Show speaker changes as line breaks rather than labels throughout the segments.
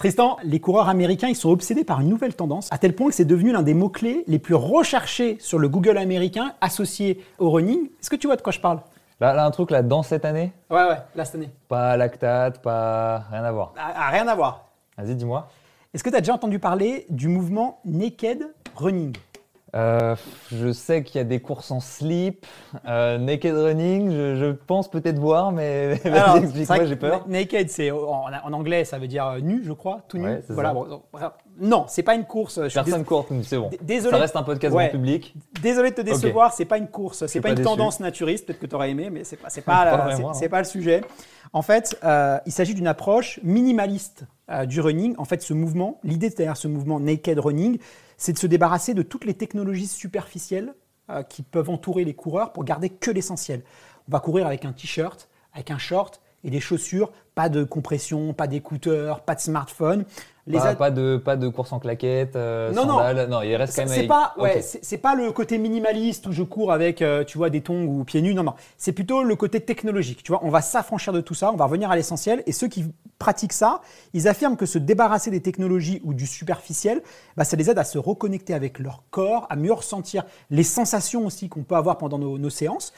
Tristan, les coureurs américains, ils sont obsédés par une nouvelle tendance, à tel point que c'est devenu l'un des mots-clés les plus recherchés sur le Google américain associé au running. Est-ce que tu vois de quoi je parle bah, Là, un truc là, dans cette année Ouais, ouais, là, cette année. Pas lactate, pas. rien à voir. Ah, ah, rien à voir. Vas-y, dis-moi. Est-ce que tu as déjà entendu parler du mouvement Naked Running euh, je sais qu'il y a des courses en slip, euh, naked running, je,
pense peut-être voir, mais explique-moi, j'ai peur.
Naked, c'est en, anglais, ça veut dire euh, nu, je crois, tout nu. voilà, non, c'est pas une course. Je Personne court, c'est bon. Désolé. Ça reste un podcast ouais. public. Désolé de te décevoir, c'est pas une course, c'est pas, pas, une tendance naturiste, peut-être que tu aurais aimé, mais c'est pas, c'est pas, pas, le sujet. En fait, il s'agit d'une approche minimaliste du running. En fait, ce mouvement, l'idée derrière ce mouvement naked running, c'est de se débarrasser de toutes les technologies superficielles euh, qui peuvent entourer les coureurs pour garder que l'essentiel. On va courir avec un t-shirt, avec un short et des chaussures pas de compression, pas d'écouteurs, pas de smartphone. Les pas, pas,
de pas de course en claquettes, euh, non, Non. non, il reste quand même. C'est pas, ouais,
pas le côté minimaliste où je cours avec, euh, tu vois, des tongs ou pieds nus. Non, non. C'est plutôt le côté technologique. Tu vois, on va s'affranchir de tout ça, on va revenir à l'essentiel. Et ceux qui pratiquent ça, ils affirment que se débarrasser des technologies ou du superficiel, bah, ça les aide à se reconnecter avec leur corps, à mieux ressentir les sensations aussi qu'on peut avoir pendant nos, nos séances.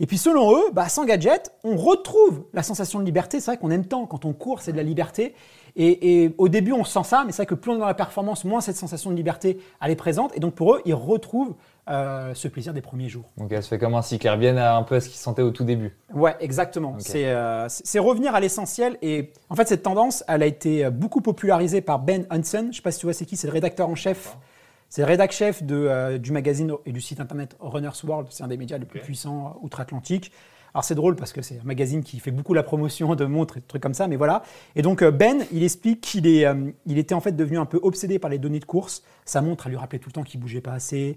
Et puis selon eux, bah, sans gadget, on retrouve la sensation de liberté. C'est vrai qu'on aime tant quand on court, c'est de la liberté. Et, au début, on sent ça, mais c'est vrai que plus on est dans la performance, moins cette sensation de liberté, elle est présente. Et donc pour eux, ils retrouvent euh, ce plaisir des premiers jours.
Donc elle se fait comme un cycle, bien à un peu à ce qu'ils sentaient au tout début.
Ouais, exactement. Euh, c'est revenir à l'essentiel. Et en fait, cette tendance, elle a été beaucoup popularisée par Ben Hansen. Je ne sais pas si tu vois c'est qui, c'est le rédacteur en chef. C'est rédac chef euh, du magazine et du site internet Runner's World. C'est un des médias les plus puissants euh, outre-Atlantique. Alors c'est drôle parce que c'est un magazine qui fait beaucoup la promotion de montres et de trucs comme ça, mais voilà. Et donc euh, Ben, il explique qu'il est, il était en fait devenu un peu obsédé par les données de course. Sa montre, elle lui rappelait tout le temps qu'il bougeait pas assez,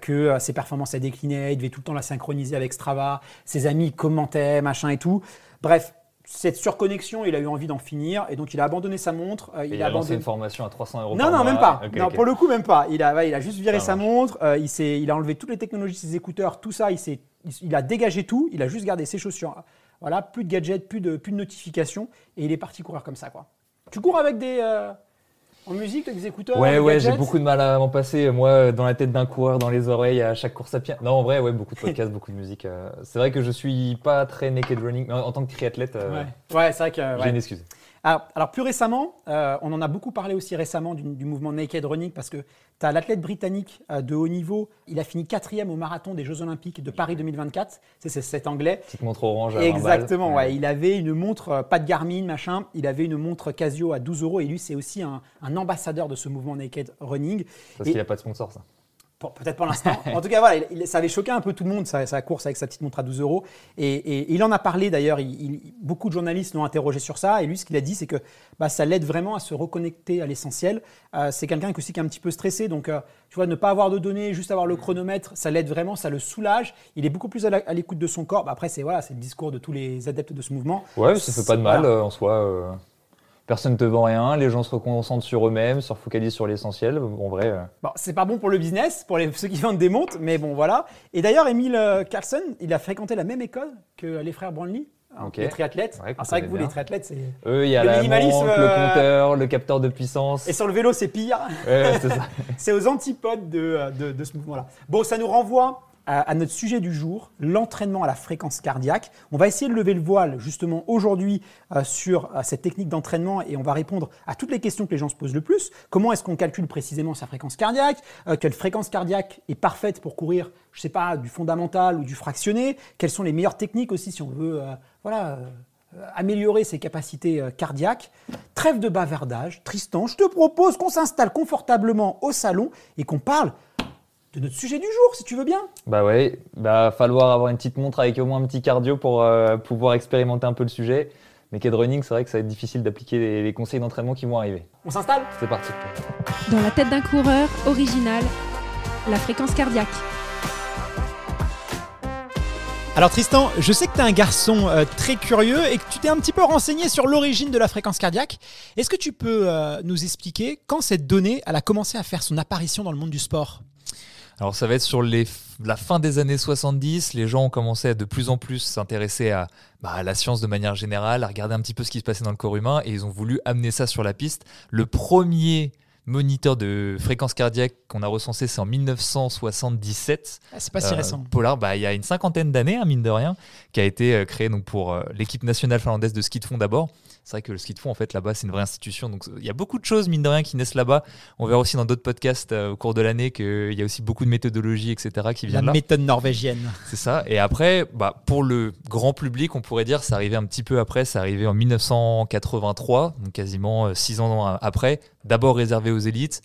que ses performances à déclinaient, il devait tout le temps la synchroniser avec Strava, ses amis commentaient, machin et tout. Bref, cette surconnexion, il a eu envie d'en finir et donc il a abandonné sa montre. Euh, il, a, lancé une formation
à 300 euros. Non, non, même pas. non, pour le
coup, même pas. Il a, il a juste viré sa montre. Euh, il il il a enlevé toutes les technologies, ses écouteurs, tout ça. Il s'est, a dégagé tout. Il a juste gardé ses chaussures. Voilà, plus de gadgets, plus de, plus de notifications et il est parti courir comme ça, quoi. Tu cours avec des. Euh, en musique, t'as écouteurs Ouais, ouais, j'ai beaucoup
de mal à m'en passer. Moi, euh, dans la tête d'un coureur, dans les oreilles, à chaque course à pied. Non, en vrai, ouais, beaucoup de podcasts, beaucoup de musique. Euh. C'est vrai que je suis pas très naked running, mais en tant que triathlète. Euh, ouais, c'est vrai que. J'ai une excuse.
Alors, plus récemment, euh, on en a beaucoup parlé aussi récemment du, mouvement Naked Running parce que tu as l'athlète britannique euh, de haut niveau, il a fini quatrième au marathon des Jeux Olympiques de Paris 2024. C'est, cet anglais. Petite montre
orange. Exactement, Il
avait une montre, euh, pas de Garmin, machin. Il avait une montre Casio à 12 euros et lui, c'est aussi un, ambassadeur de ce mouvement Naked Running.
Parce qu'il n'a pas de sponsor, ça.
Peut-être pour l'instant. en tout cas, voilà, il, ça avait choqué un peu tout le monde, sa, course avec sa petite montre à 12 euros. Et, il en a parlé d'ailleurs. beaucoup de journalistes l'ont interrogé sur ça. Et lui, ce qu'il a dit, c'est que bah, ça l'aide vraiment à se reconnecter à l'essentiel. Euh, c'est quelqu'un aussi qui est un petit peu stressé. Donc, euh, tu vois, ne pas avoir de données, juste avoir le mm. chronomètre, ça l'aide vraiment, ça le soulage. Il est beaucoup plus à l'écoute de son corps. Bah, après, c'est voilà, le discours de tous les adeptes de ce mouvement. Ouais, ça fait pas de mal euh, en
soi personne ne te vend rien, les gens se concentrent sur eux-mêmes, se focalisent sur l'essentiel. En vrai. Euh.
Bon, c'est pas bon pour le business, pour les, ceux qui vendent des montres, mais bon, voilà. Et d'ailleurs, Emile euh, Carlson, il a fréquenté la même école que les frères Brandly, hein, Les triathlètes. Ah, c'est vrai que vous, les triathlètes, c'est. Eux, il y a le le euh, compteur, le capteur de
puissance. Et
sur le vélo, c'est pire. c'est aux antipodes de ce mouvement-là. Bon, ça nous renvoie à, notre sujet du jour, l'entraînement à la fréquence cardiaque. On va essayer de lever le voile justement aujourd'hui euh, sur euh, cette technique d'entraînement et on va répondre à toutes les questions que les gens se posent le plus. Comment est-ce qu'on calcule précisément sa fréquence cardiaque euh, Quelle fréquence cardiaque est parfaite pour courir, je ne sais pas, du fondamental ou du fractionné Quelles sont les meilleures techniques aussi si on veut, améliorer ses capacités cardiaques. Trêve de bavardage, Tristan, je te propose qu'on s'installe confortablement au salon et qu'on parle de notre sujet du jour, si tu veux bien.
Bah ouais, bah falloir avoir une petite montre avec au moins un petit cardio pour euh, pouvoir expérimenter un peu le sujet. Mais qu'est de running, c'est vrai que ça va être difficile d'appliquer les, conseils d'entraînement qui
vont arriver. On s'installe C'est parti. Dans la tête d'un coureur original, la fréquence cardiaque. Alors Tristan, je sais que tu es un garçon euh, très curieux et que tu t'es un petit peu renseigné sur l'origine de la fréquence cardiaque. Est-ce que tu peux euh, nous expliquer quand cette donnée a commencé à faire son apparition dans le monde du sport
alors ça va être sur les, la fin des années 70, les gens ont commencé à de plus en plus s'intéresser à, bah, à, la science de manière générale, à regarder un petit peu ce qui se passait dans le corps humain, et ils ont voulu amener ça sur la piste. Le premier moniteur de fréquence cardiaque qu'on a recensé, c'est en 1977. Ah, c'est pas si euh, récent. Polar, bah, il y a une cinquantaine d'années, hein, mine de rien, qui a été euh, créé donc, pour euh, l'équipe nationale finlandaise de ski de fond d'abord. C'est vrai que le ski de fond, en fait, là-bas, c'est une vraie institution. Donc, il y a beaucoup de choses, mine de rien, qui naissent là-bas. On verra aussi dans d'autres podcasts au cours de l'année qu'il y a aussi beaucoup de méthodologies, etc., qui La méthode norvégienne. C'est ça. Et après, bah, pour le grand public, on pourrait dire, ça arrivait un petit peu après, ça arrivé en 1983, donc quasiment six ans après. D'abord réservé aux élites.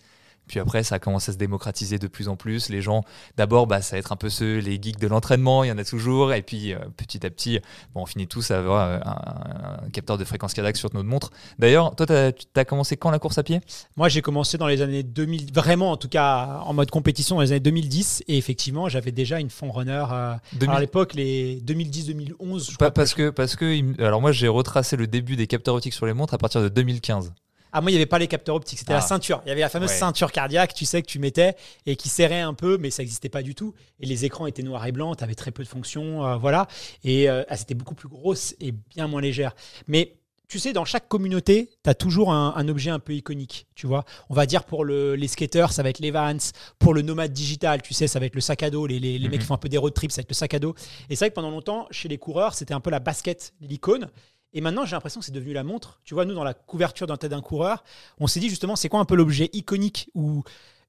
Puis après, ça a commencé à se démocratiser de plus en plus. Les gens, d'abord, bah, ça va être un peu ceux, les geeks de l'entraînement, il y en a toujours. Et puis, euh, petit à petit, bon, on finit tous à avoir euh, un, capteur de fréquence cardiaque sur notre montre. D'ailleurs, toi, tu as,
commencé quand la course à pied Moi, j'ai commencé dans les années 2000, vraiment, en tout cas, en mode compétition, dans les années 2010. Et effectivement, j'avais déjà une fond runner. Euh, à l'époque, les 2010-2011. Pas,
parce que, parce que, alors moi, j'ai retracé le début des capteurs optiques sur les montres à partir de 2015.
Ah, moi, il n'y avait pas les capteurs optiques, c'était la ah. ceinture. Il y avait la fameuse ceinture cardiaque, tu sais, que tu mettais et qui serrait un peu, mais ça n'existait pas du tout. Et les écrans étaient noirs et blancs, tu avais très peu de fonctions, euh, voilà. Et euh, ah, c'était beaucoup plus grosse et bien moins légère. Mais tu sais, dans chaque communauté, tu as toujours un, objet un peu iconique, tu vois. On va dire pour les skaters, ça va être les vans. Pour le nomade digital, tu sais, ça va être le sac à dos. Les, les, mecs mhm. qui font un peu des road trips, ça va être le sac à dos. Et c'est vrai que pendant longtemps, chez les coureurs, c'était un peu la basket, l'icône. Et maintenant, j'ai l'impression que c'est devenu la montre. Tu vois, nous, dans la couverture d'un tête d'un coureur, on s'est dit justement, c'est quoi un peu l'objet iconique ou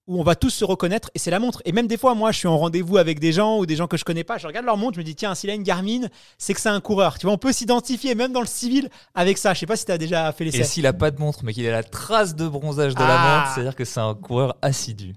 où on va tous se reconnaître et c'est la montre. Et même des fois, moi, je suis en rendez-vous avec des gens ou des gens que je connais pas, je regarde leur montre, je me dis tiens, s'il a une Garmin, c'est que c'est un coureur. Tu vois, on peut s'identifier même dans le civil avec ça. Je sais pas si tu as déjà fait l'essai. Et s'il
a pas de montre, mais qu'il a la
trace de bronzage de la ah. montre, c'est-à-dire
que c'est un coureur assidu.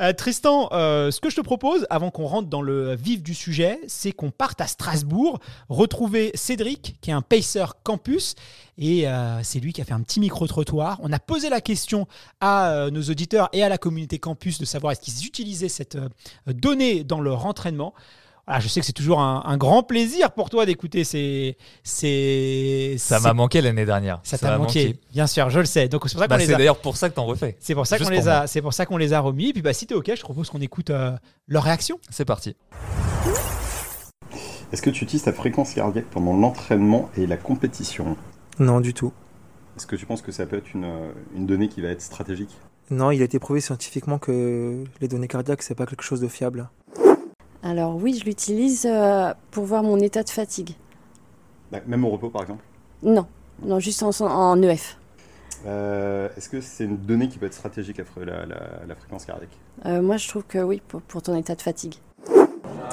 Euh, Tristan, euh, ce que je te propose, avant qu'on rentre dans le vif du sujet, c'est qu'on parte à Strasbourg retrouver Cédric, qui est un pacer campus et euh, c'est lui qui a fait un petit micro-trottoir. On a posé la question à euh, nos auditeurs et à la communauté campus de savoir est-ce qu'ils utilisaient cette euh, donnée dans leur entraînement. Ah, je sais que c'est toujours un, grand plaisir pour toi d'écouter ces, Ça m'a manqué l'année dernière. Ça, t'a manqué. bien sûr, je le sais. Donc c'est pour ça qu'on bah, les a. d'ailleurs pour ça que t'en refais. C'est pour ça qu'on les a. C'est pour ça qu'on les a remis. Et puis bah si t'es ok, je propose qu'on écoute leur réaction. C'est parti. Est-ce que tu utilises ta fréquence cardiaque pendant l'entraînement et la compétition non, du tout. Est-ce que tu penses que ça peut être une, euh, donnée qui va être stratégique Non, il a été prouvé scientifiquement que les données cardiaques, c'est pas quelque chose de fiable.
Alors oui, je l'utilise euh, pour voir mon état de fatigue.
Bah, même au repos, par exemple
Non, non, juste en, en EF.
Euh, est-ce que c'est une donnée qui peut être stratégique, la, la, la fréquence cardiaque
euh, Moi, je trouve que oui, pour
ton état de fatigue.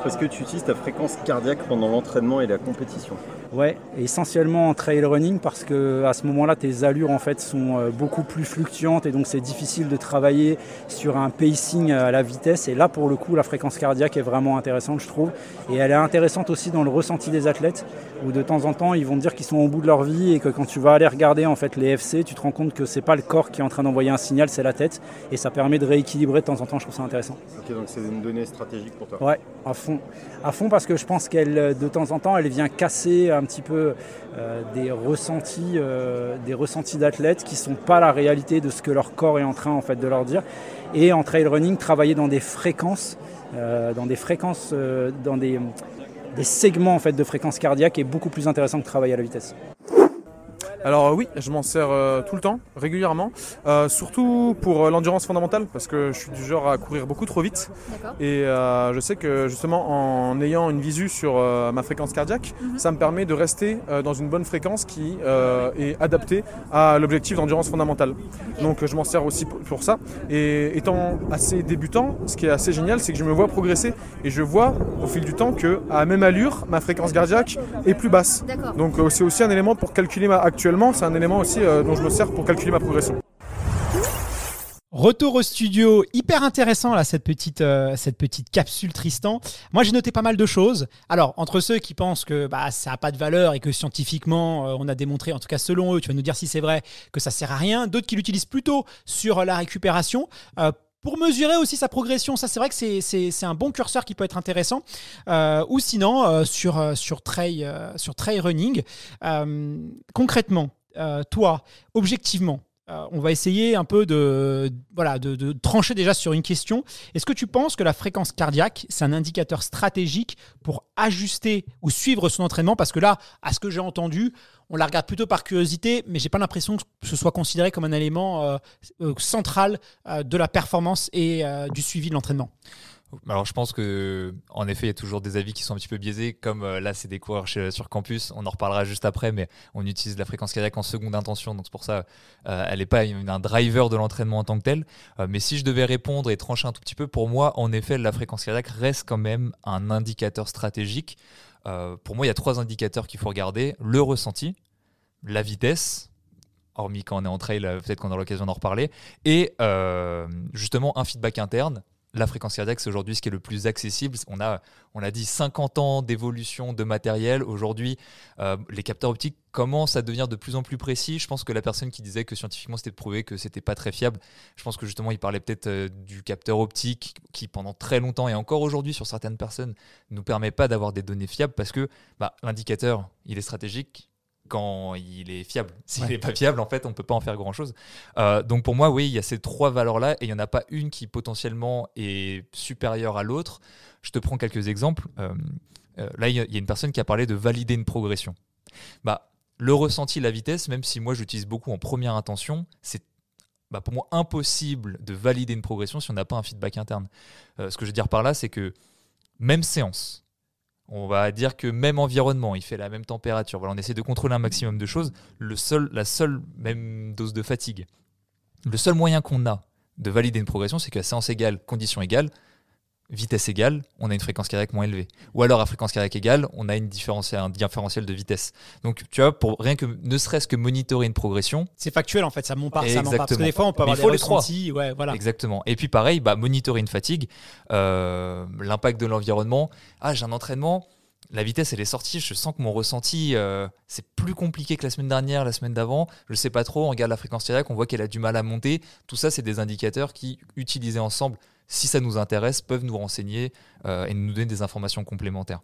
Est-ce que tu utilises ta fréquence cardiaque pendant l'entraînement et la compétition Ouais, essentiellement en trail running parce que à ce moment-là, tes allures en fait sont euh, beaucoup plus fluctuantes et donc c'est difficile de travailler sur un pacing euh, à la vitesse. Et là, pour le coup, la fréquence cardiaque est vraiment intéressante, je trouve. Et elle est intéressante aussi dans le ressenti des athlètes où de temps en temps, ils vont dire qu'ils sont au bout de leur vie et que quand tu vas aller regarder en fait les FC, tu te rends compte que c'est pas le corps qui est en train d'envoyer un signal, c'est la tête. Et ça permet de rééquilibrer de temps en temps. Je trouve ça intéressant. Ok, donc c'est une donnée stratégique pour toi. Ouais, à fond, à fond parce que je pense qu'elle, euh, de temps en temps, elle vient casser un petit peu euh, des ressentis, euh, des ressentis d'athlètes qui sont pas la réalité de ce que leur corps est en train en fait de leur dire. Et en trail running, travailler dans des fréquences, euh, dans des fréquences, dans des, segments en fait de fréquences cardiaques est beaucoup plus intéressant que travailler à la vitesse. Alors euh, oui, je m'en sers euh, tout le temps, régulièrement, euh, surtout pour l'endurance fondamentale, parce que je suis du genre à courir beaucoup trop vite. Et je sais que justement en ayant une visu sur ma fréquence cardiaque, mhm. ça me permet de rester dans une bonne fréquence qui est adaptée à l'objectif d'endurance fondamentale. Donc je m'en sers aussi pour ça. Et étant assez débutant, ce qui est assez génial, c'est que je me vois progresser et je vois au fil du temps que à même allure, ma fréquence cardiaque est plus basse. Donc c'est aussi un élément pour calculer ma actuellement c'est un élément aussi euh, dont je me sers pour calculer ma progression. Retour au studio, hyper intéressant là cette petite euh, cette petite capsule Tristan. Moi j'ai noté pas mal de choses. Alors entre ceux qui pensent que bah, ça a pas de valeur et que scientifiquement euh, on a démontré en tout cas selon eux, tu vas nous dire si c'est vrai que ça sert à rien, d'autres qui l'utilisent plutôt sur la récupération pour mesurer aussi sa progression. Ça, c'est vrai que c'est un bon curseur qui peut être intéressant. Euh, ou sinon, euh, sur, euh, sur, trail, sur trail running, concrètement, toi, objectivement, on va essayer un peu de, voilà, de, de trancher déjà sur une question. Est-ce que tu penses que la fréquence cardiaque, c'est un indicateur stratégique pour ajuster ou suivre son entraînement Parce que là, à ce que j'ai entendu, on la regarde plutôt par curiosité, mais j'ai pas l'impression que ce soit considéré comme un élément euh, euh, central euh, de la performance et du suivi de l'entraînement.
Alors je pense que en effet il y a toujours des avis qui sont un petit peu biaisés, comme là c'est des coureurs sur campus, on en reparlera juste après, mais on utilise la fréquence cardiaque en seconde intention, donc c'est pour ça elle n'est pas un driver de l'entraînement en tant que tel. mais si je devais répondre et trancher un tout petit peu, pour moi en effet la fréquence cardiaque reste quand même un indicateur stratégique euh, pour moi, il y a trois indicateurs qu'il faut regarder le ressenti, la vitesse, hormis quand on est en trail, euh, peut-être qu'on aura l'occasion d'en reparler, et euh, justement un feedback interne la fréquence cardiaque, c'est aujourd'hui ce qui est le plus accessible. On a, on a dit 50 ans d'évolution de matériel. Aujourd'hui, euh, les capteurs optiques commencent à devenir de plus en plus précis. Je pense que la personne qui disait que scientifiquement c'était prouvé que c'était pas très fiable, je pense que justement il parlait peut-être euh, du capteur optique qui pendant très longtemps et encore aujourd'hui sur certaines personnes nous permet pas d'avoir des données fiables parce que bah, l'indicateur il est stratégique, quand il est fiable. S'il n'est pas fiable, en fait, on ne peut pas en faire grand-chose. Euh, donc pour moi, oui, il y a ces trois valeurs-là et il n'y en a pas une qui potentiellement est supérieure à l'autre. Je te prends quelques exemples. Euh, euh, là, il y, a une personne qui a parlé de valider une progression. Bah, le ressenti, la vitesse, même si moi j'utilise beaucoup en première intention, c'est bah, pour moi impossible de valider une progression si on n'a pas un feedback interne. ce que je veux dire par là, c'est que même séance, on va dire que même environnement, il fait la même température. Voilà, on essaie de contrôler un maximum de choses. Le seul, la seule même dose de fatigue. Le seul moyen qu'on a de valider une progression, c'est qu'à séance égale, condition égale, vitesse égale, on a une fréquence cardiaque moins élevée. Ou alors à fréquence cardiaque égale, on a une différence, un différentiel de vitesse. Donc tu vois, pour rien que ne serait-ce que monitorer une progression,
c'est factuel en fait, ça monte par ça monte parce que des fois on peut avoir les trois. Ouais, voilà.
Exactement. Et puis pareil, bah monitorer une fatigue, euh, l'impact de l'environnement. Ah, j'ai un entraînement la vitesse elle est sortie, je sens que mon ressenti euh, c'est plus compliqué que la semaine dernière, la semaine d'avant, je sais pas trop, on regarde la fréquence cardiaque, on voit qu'elle a du mal à monter, tout ça c'est des indicateurs qui utilisés ensemble si ça nous intéresse, peuvent nous renseigner euh, et nous donner des informations complémentaires.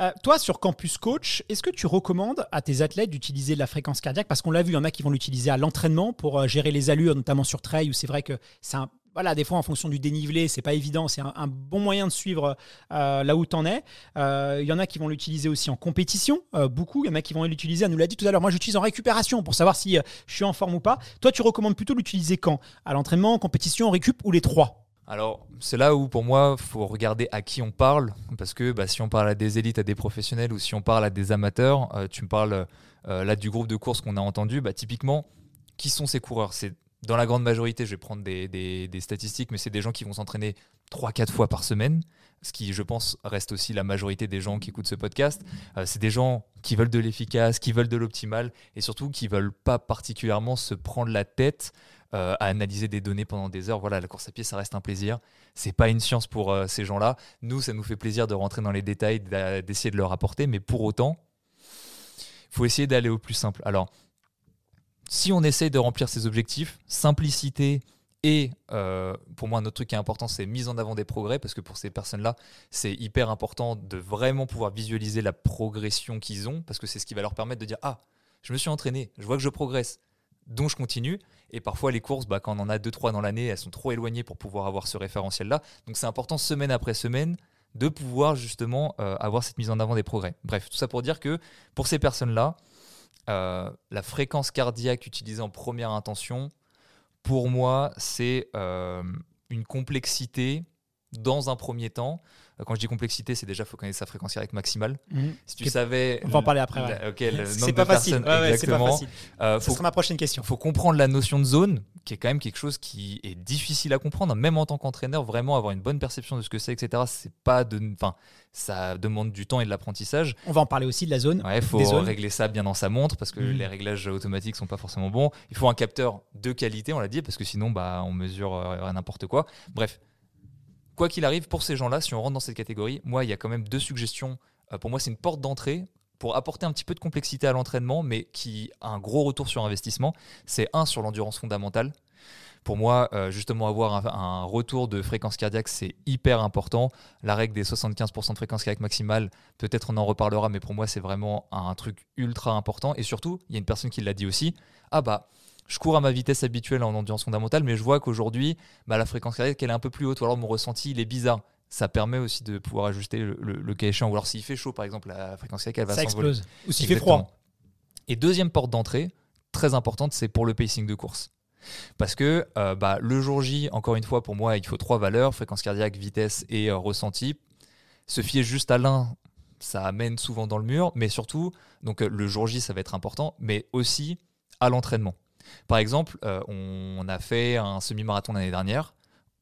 Euh, toi, sur Campus Coach, est-ce que tu recommandes à tes athlètes d'utiliser la fréquence cardiaque Parce qu'on l'a vu, il y en a qui vont l'utiliser à l'entraînement pour euh, gérer les allures, notamment sur trail, où c'est vrai que c'est voilà, des fois en fonction du dénivelé, c'est pas évident, c'est un, bon moyen de suivre là où tu en es. Il y en a qui vont l'utiliser aussi en compétition, beaucoup. Il y en a qui vont l'utiliser, on nous l'a dit tout à l'heure, moi j'utilise en récupération pour savoir si je suis en forme ou pas. Toi, tu recommandes plutôt l'utiliser quand À l'entraînement, en compétition, en récup ou les trois
alors, c'est là où, pour moi, il faut regarder à qui on parle, parce que bah, si on parle à des élites, à des professionnels, ou si on parle à des amateurs, euh, tu me parles euh, là du groupe de course qu'on a entendu, bah, typiquement, qui sont ces coureurs C'est dans la grande majorité, je vais prendre des, statistiques, mais c'est des gens qui vont s'entraîner 3-4 fois par semaine, ce qui, je pense, reste aussi la majorité des gens qui écoutent ce podcast. Euh, c'est des gens qui veulent de l'efficace, qui veulent de l'optimal, et surtout qui veulent pas particulièrement se prendre la tête euh, à analyser des données pendant des heures. Voilà, la course à pied, ça reste un plaisir. C'est pas une science pour euh, ces gens-là. Nous, ça nous fait plaisir de rentrer dans les détails, d'essayer de leur apporter, mais pour autant, il faut essayer d'aller au plus simple. Alors, si on essaye de remplir ces objectifs, simplicité, et euh, pour moi, un autre truc qui est important, c'est mise en avant des progrès, parce que pour ces personnes-là, c'est hyper important de vraiment pouvoir visualiser la progression qu'ils ont, parce que c'est ce qui va leur permettre de dire, ah, je me suis entraîné, je vois que je progresse dont je continue. Et parfois, les courses, bah, quand on en a 2-3 dans l'année, elles sont trop éloignées pour pouvoir avoir ce référentiel-là. Donc c'est important, semaine après semaine, de pouvoir justement euh, avoir cette mise en avant des progrès. Bref, tout ça pour dire que pour ces personnes-là, euh, la fréquence cardiaque utilisée en première intention, pour moi, c'est euh, une complexité dans un premier temps, euh, quand je dis complexité, c'est déjà faut connaître sa fréquence cardiaque maximale. Mhm. Si tu savais, on va en parler après. c'est pas, facile. Ouais, Pas facile. Ça sera ma prochaine question. Faut comprendre la notion de zone, qui est quand même quelque chose qui est difficile à comprendre, hein. même en tant qu'entraîneur. Vraiment avoir une bonne perception de ce que c'est, etc. C'est pas de, enfin, ça demande du temps et de l'apprentissage. On va en parler aussi de la zone. Il faut régler ça bien dans sa montre parce que mhm. les réglages automatiques sont pas forcément bons. Il faut un capteur de qualité, on l'a dit, parce que sinon, bah, on mesure euh, n'importe quoi. Bref, quoi qu'il arrive, pour ces gens-là, si on rentre dans cette catégorie, moi, il y a quand même deux suggestions. Euh, pour moi, c'est une porte d'entrée pour apporter un petit peu de complexité à l'entraînement, mais qui a un gros retour sur investissement. C'est un sur l'endurance fondamentale. Pour moi, euh, justement, avoir un, un, retour de fréquence cardiaque, c'est hyper important. La règle des 75% de fréquence cardiaque maximale, peut-être on en reparlera, mais pour moi, c'est vraiment un truc ultra important. Et surtout, il y a une personne qui l'a dit aussi, ah bah, je cours à ma vitesse habituelle en endurance fondamentale, mais je vois qu'aujourd'hui, bah, la fréquence cardiaque elle est un peu plus haute, ou alors mon ressenti il est bizarre. Ça permet aussi de pouvoir ajuster le, le, Ou alors s'il fait chaud, par exemple, la fréquence cardiaque elle va s'envoler. Ça explose. Ou s'il fait froid. Et deuxième porte d'entrée, très importante, c'est pour le pacing de course. Parce que euh, bah, le jour J, encore une fois, pour moi, il faut trois valeurs fréquence cardiaque, vitesse et euh, ressenti. Se fier juste à l'un, ça amène souvent dans le mur, mais surtout, donc euh, le jour J, ça va être important, mais aussi à l'entraînement. Par exemple, euh, on a fait un semi-marathon l'année dernière.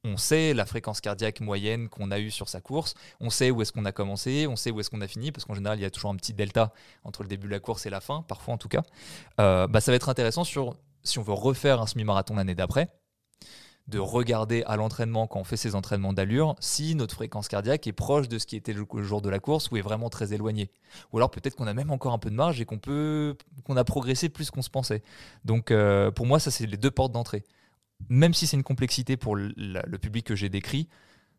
On sait la fréquence cardiaque moyenne qu'on a eue sur sa course, on sait où est-ce qu'on a commencé, on sait où est-ce qu'on a fini, parce qu'en général, il y a toujours un petit delta entre le début de la course et la fin, parfois en tout cas. Euh, bah, ça va être intéressant sur si on veut refaire un semi-marathon l'année d'après, de regarder à l'entraînement quand on fait ses entraînements d'allure si notre fréquence cardiaque est proche de ce qui était le jour de la course ou est vraiment très éloignée. Ou alors peut-être qu'on a même encore un peu de marge et qu'on peut qu'on a progressé plus qu'on se pensait. Donc euh, pour moi ça c'est les deux portes d'entrée. Même si c'est une complexité pour le, public que j'ai décrit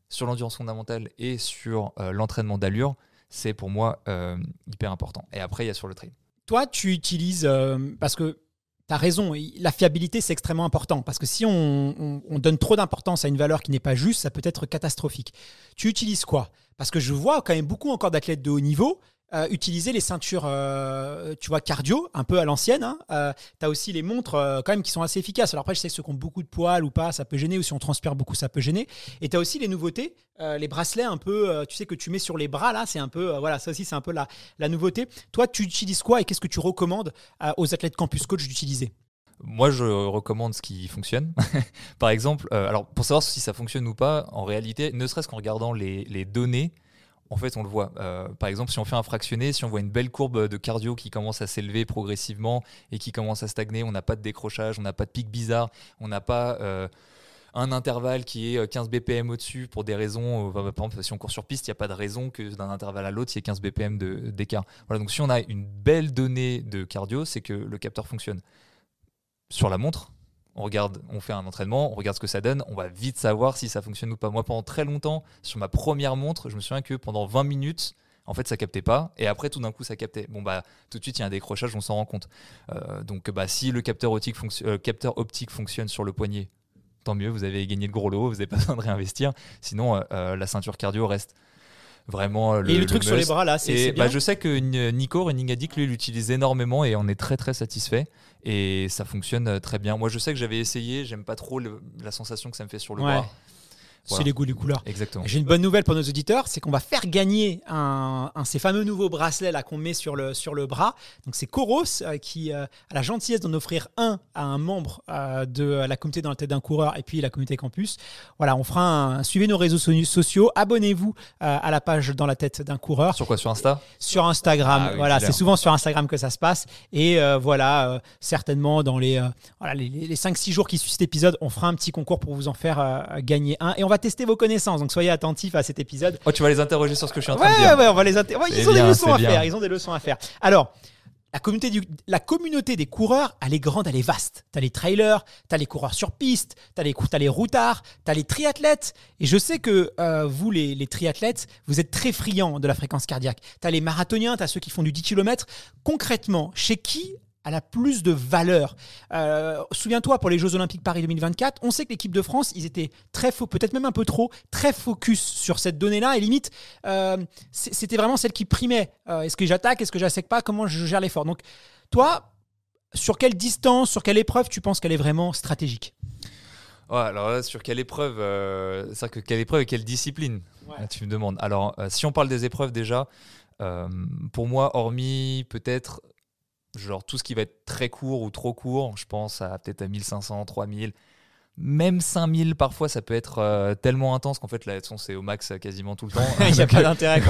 sur l'endurance fondamentale et sur euh, l'entraînement d'allure, c'est pour moi euh, hyper important. Et après il y a sur le trail.
Toi tu utilises parce que T'as raison, la fiabilité c'est extrêmement important parce que si on, on donne trop d'importance à une valeur qui n'est pas juste, ça peut être catastrophique. Tu utilises quoi Parce que je vois quand même beaucoup encore d'athlètes de haut niveau euh, utiliser les ceintures, euh, tu vois, cardio, un peu à l'ancienne. Hein. Euh, tu as aussi les montres quand même qui sont assez efficaces. Alors après, je sais que ceux qui ont beaucoup de poils ou pas, ça peut gêner, ou si on transpire beaucoup, ça peut gêner. Et tu as aussi les nouveautés, les bracelets un peu, tu sais, que tu mets sur les bras, là, c'est un peu, voilà, ça aussi, c'est un peu la, la, nouveauté. Toi, tu utilises quoi et qu'est-ce que tu recommandes aux athlètes campus coach d'utiliser
moi, je recommande ce qui fonctionne. Par exemple, alors pour savoir si ça fonctionne ou pas, en réalité, ne serait-ce qu'en regardant les données en fait, on le voit. Euh, par exemple, si on fait un fractionné, si on voit une belle courbe de cardio qui commence à s'élever progressivement et qui commence à stagner, on n'a pas de décrochage, on n'a pas de pic bizarre, on n'a pas euh, un intervalle qui est 15 euh, BPM au-dessus pour des raisons. Bah, par exemple, si on court sur piste, il n'y a pas de raison que d'un intervalle à l'autre, il y ait 15 BPM d'écart. Voilà, donc si on a une belle donnée de cardio, c'est que le capteur fonctionne. Sur la montre, on regarde, on fait un entraînement, on regarde ce que ça donne, on va vite savoir si ça fonctionne ou pas. Moi, pendant très longtemps, sur ma première montre, je me souviens que pendant 20 minutes, en fait, ça captait pas, et après, tout d'un coup, ça captait. Bon, bah, tout de suite, il y a un décrochage, on s'en rend compte. Euh, donc, bah, si le capteur optique, euh, capteur optique fonctionne sur le poignet, tant mieux, vous avez gagné le gros lot, vous n'avez pas besoin de réinvestir. Sinon, euh, la ceinture cardio reste vraiment le. Et le, truc sur les bras, là, c'est. Bah, je sais que Nico Running lui, l'utilise énormément et on est très, très satisfait et ça fonctionne euh, très bien. Moi, je sais que j'avais essayé, j'aime pas trop la sensation que ça me fait sur le bras. C'est les goûts, des couleurs. Exactement. J'ai une bonne
nouvelle pour nos auditeurs, c'est qu'on va faire gagner un, ces fameux nouveaux bracelets là qu'on met sur le, sur le bras. Donc c'est Coros euh, qui euh, a la gentillesse d'en offrir un à un membre euh, de la communauté dans la tête d'un coureur et puis la communauté campus. Voilà, on fera un, suivez nos réseaux sociaux, abonnez-vous à la page dans la tête d'un coureur. Sur quoi Sur Insta Sur Instagram. Ah voilà, c'est souvent sur Instagram que ça se passe. Et voilà, certainement dans les, les, les 5-6 jours qui suivent cet épisode, on fera un petit concours pour vous en faire gagner un. Et on va tester vos connaissances. Donc soyez attentifs à cet épisode. Oh, tu vas les interroger sur ce que je suis en train de dire. Ouais, on va les ils ont des leçons à faire. Ils ont des leçons à faire. Alors. La communauté, du, la communauté des coureurs, elle est grande, elle est vaste. as les trailers, as les coureurs sur piste, t'as les, as les routards, as les triathlètes. Et je sais que euh, vous, les, les, triathlètes, vous êtes très friands de la fréquence cardiaque. as les marathoniens, as ceux qui font du 10 km. Concrètement, chez qui elle a plus de valeur. Euh, souviens-toi, pour les Jeux Olympiques Paris 2024, on sait que l'équipe de France, ils étaient très faux, peut-être même un peu trop, très focus sur cette donnée-là. Et limite, euh, c'était vraiment celle qui primait. Euh, est-ce que j'attaque Est-ce que j'assèque pas Comment je gère l'effort Donc, toi, sur quelle distance, sur quelle épreuve tu penses qu'elle est vraiment stratégique
alors sur quelle épreuve C'est que quelle épreuve et quelle discipline ah, Tu me demandes. Alors, si on parle des épreuves déjà, pour moi, hormis peut-être Genre tout ce qui va être très court ou trop court, je pense à peut-être à 1500, 3000, même 5000 parfois ça peut être euh, tellement intense qu'en fait la son c'est au max euh, quasiment tout le temps il n'y a pas d'intérêt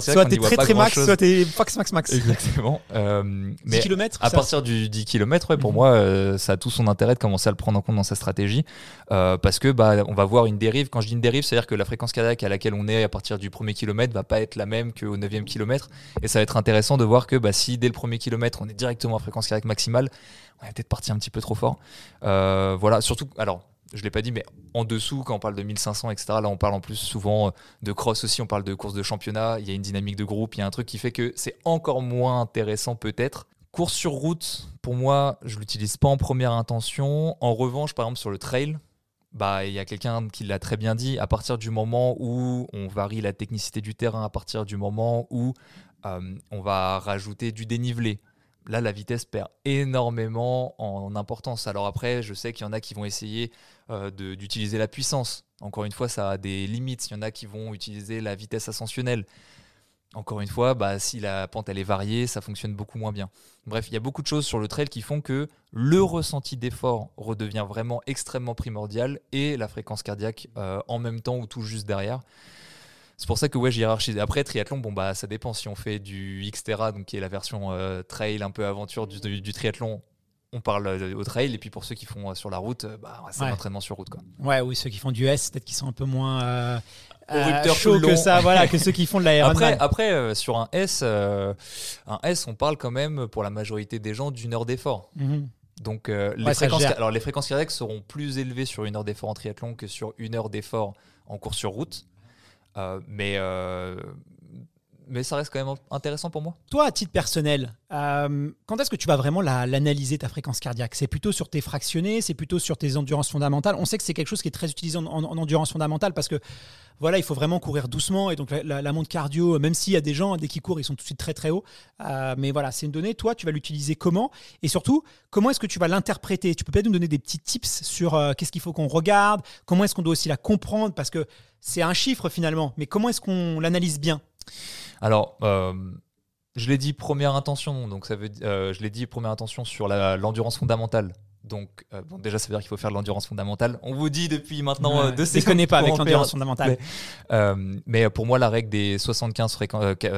soit t'es très très max soit t'es max max max exactement 10 euh, mais à partir du 10 km pour mhm. moi ça a tout son intérêt de commencer à le prendre en compte dans sa stratégie parce que bah, on va voir une dérive quand je dis une dérive c'est à dire que la fréquence cardiaque à laquelle on est à partir du premier kilomètre va pas être la même qu'au 9 kilomètre et ça va être intéressant de voir que bah, si dès le premier kilomètre on est directement à fréquence cardiaque maximale on a peut-être parti un petit peu trop fort. Euh, voilà, surtout, alors, je ne l'ai pas dit, mais en dessous, quand on parle de 1500, etc., là, on parle en plus souvent euh, de cross aussi, on parle de course de championnat, il y a une dynamique de groupe, il y a un truc qui fait que c'est encore moins intéressant peut-être. Course sur route, pour moi, je ne l'utilise pas en première intention. En revanche, par exemple, sur le trail, bah, il y a quelqu'un qui l'a très bien dit, à partir du moment où on varie la technicité du terrain, à partir du moment où euh, on va rajouter du dénivelé, là, la vitesse perd énormément en importance. Alors après, je sais qu'il y en a qui vont essayer euh, d'utiliser la puissance. Encore une fois, ça a des limites. Il y en a qui vont utiliser la vitesse ascensionnelle. Encore une fois, bah, si la pente est variée, ça fonctionne beaucoup moins bien. Bref, il y a beaucoup de choses sur le trail qui font que le ressenti d'effort redevient vraiment extrêmement primordial et la fréquence cardiaque euh, en même temps ou tout juste derrière. C'est pour ça que ouais, j'ai Après, triathlon, bon, bah, ça dépend. Si on fait du Xterra, donc qui est la version euh, trail un peu aventure du, triathlon, on parle euh, au trail et puis pour ceux qui font euh, sur la route bah, c'est un entraînement
sur route quoi. Ouais oui ceux qui font du S peut-être qu'ils sont un peu moins euh, chaud que ça voilà que ceux qui font de la Après
après sur un S un S on parle quand même pour la majorité des gens d'une heure d'effort. Mhm. Donc les fréquences alors les fréquences cardiaques seront plus élevées sur une heure d'effort en triathlon que sur une heure d'effort en course sur route. Euh, mais euh, mais ça reste quand même intéressant pour moi.
Toi, à titre personnel, euh, quand est-ce que tu vas vraiment l'analyser, ta fréquence cardiaque C'est plutôt sur tes fractionnés, c'est plutôt sur tes endurances fondamentales. On sait que c'est quelque chose qui est très utilisé en, endurance fondamentale parce que voilà, il faut vraiment courir doucement. Et donc, la, montre cardio, même s'il y a des gens, dès qu'ils courent, ils sont tout de suite très très haut. Euh, mais voilà, c'est une donnée. Toi, tu vas l'utiliser comment Et surtout, comment est-ce que tu vas l'interpréter Tu peux peut-être nous donner des petits tips sur euh, qu'est-ce qu'il faut qu'on regarde Comment est-ce qu'on doit aussi la comprendre Parce que c'est un chiffre finalement, mais comment est-ce qu'on l'analyse bien
alors, euh, je l'ai dit première intention, donc ça veut, euh, je l'ai dit première intention sur l'endurance fondamentale. Donc, euh, déjà, ça veut dire qu'il faut faire l'endurance fondamentale. On vous dit depuis maintenant de pas avec l'endurance fondamentale. Mais, pour moi, la règle des 75,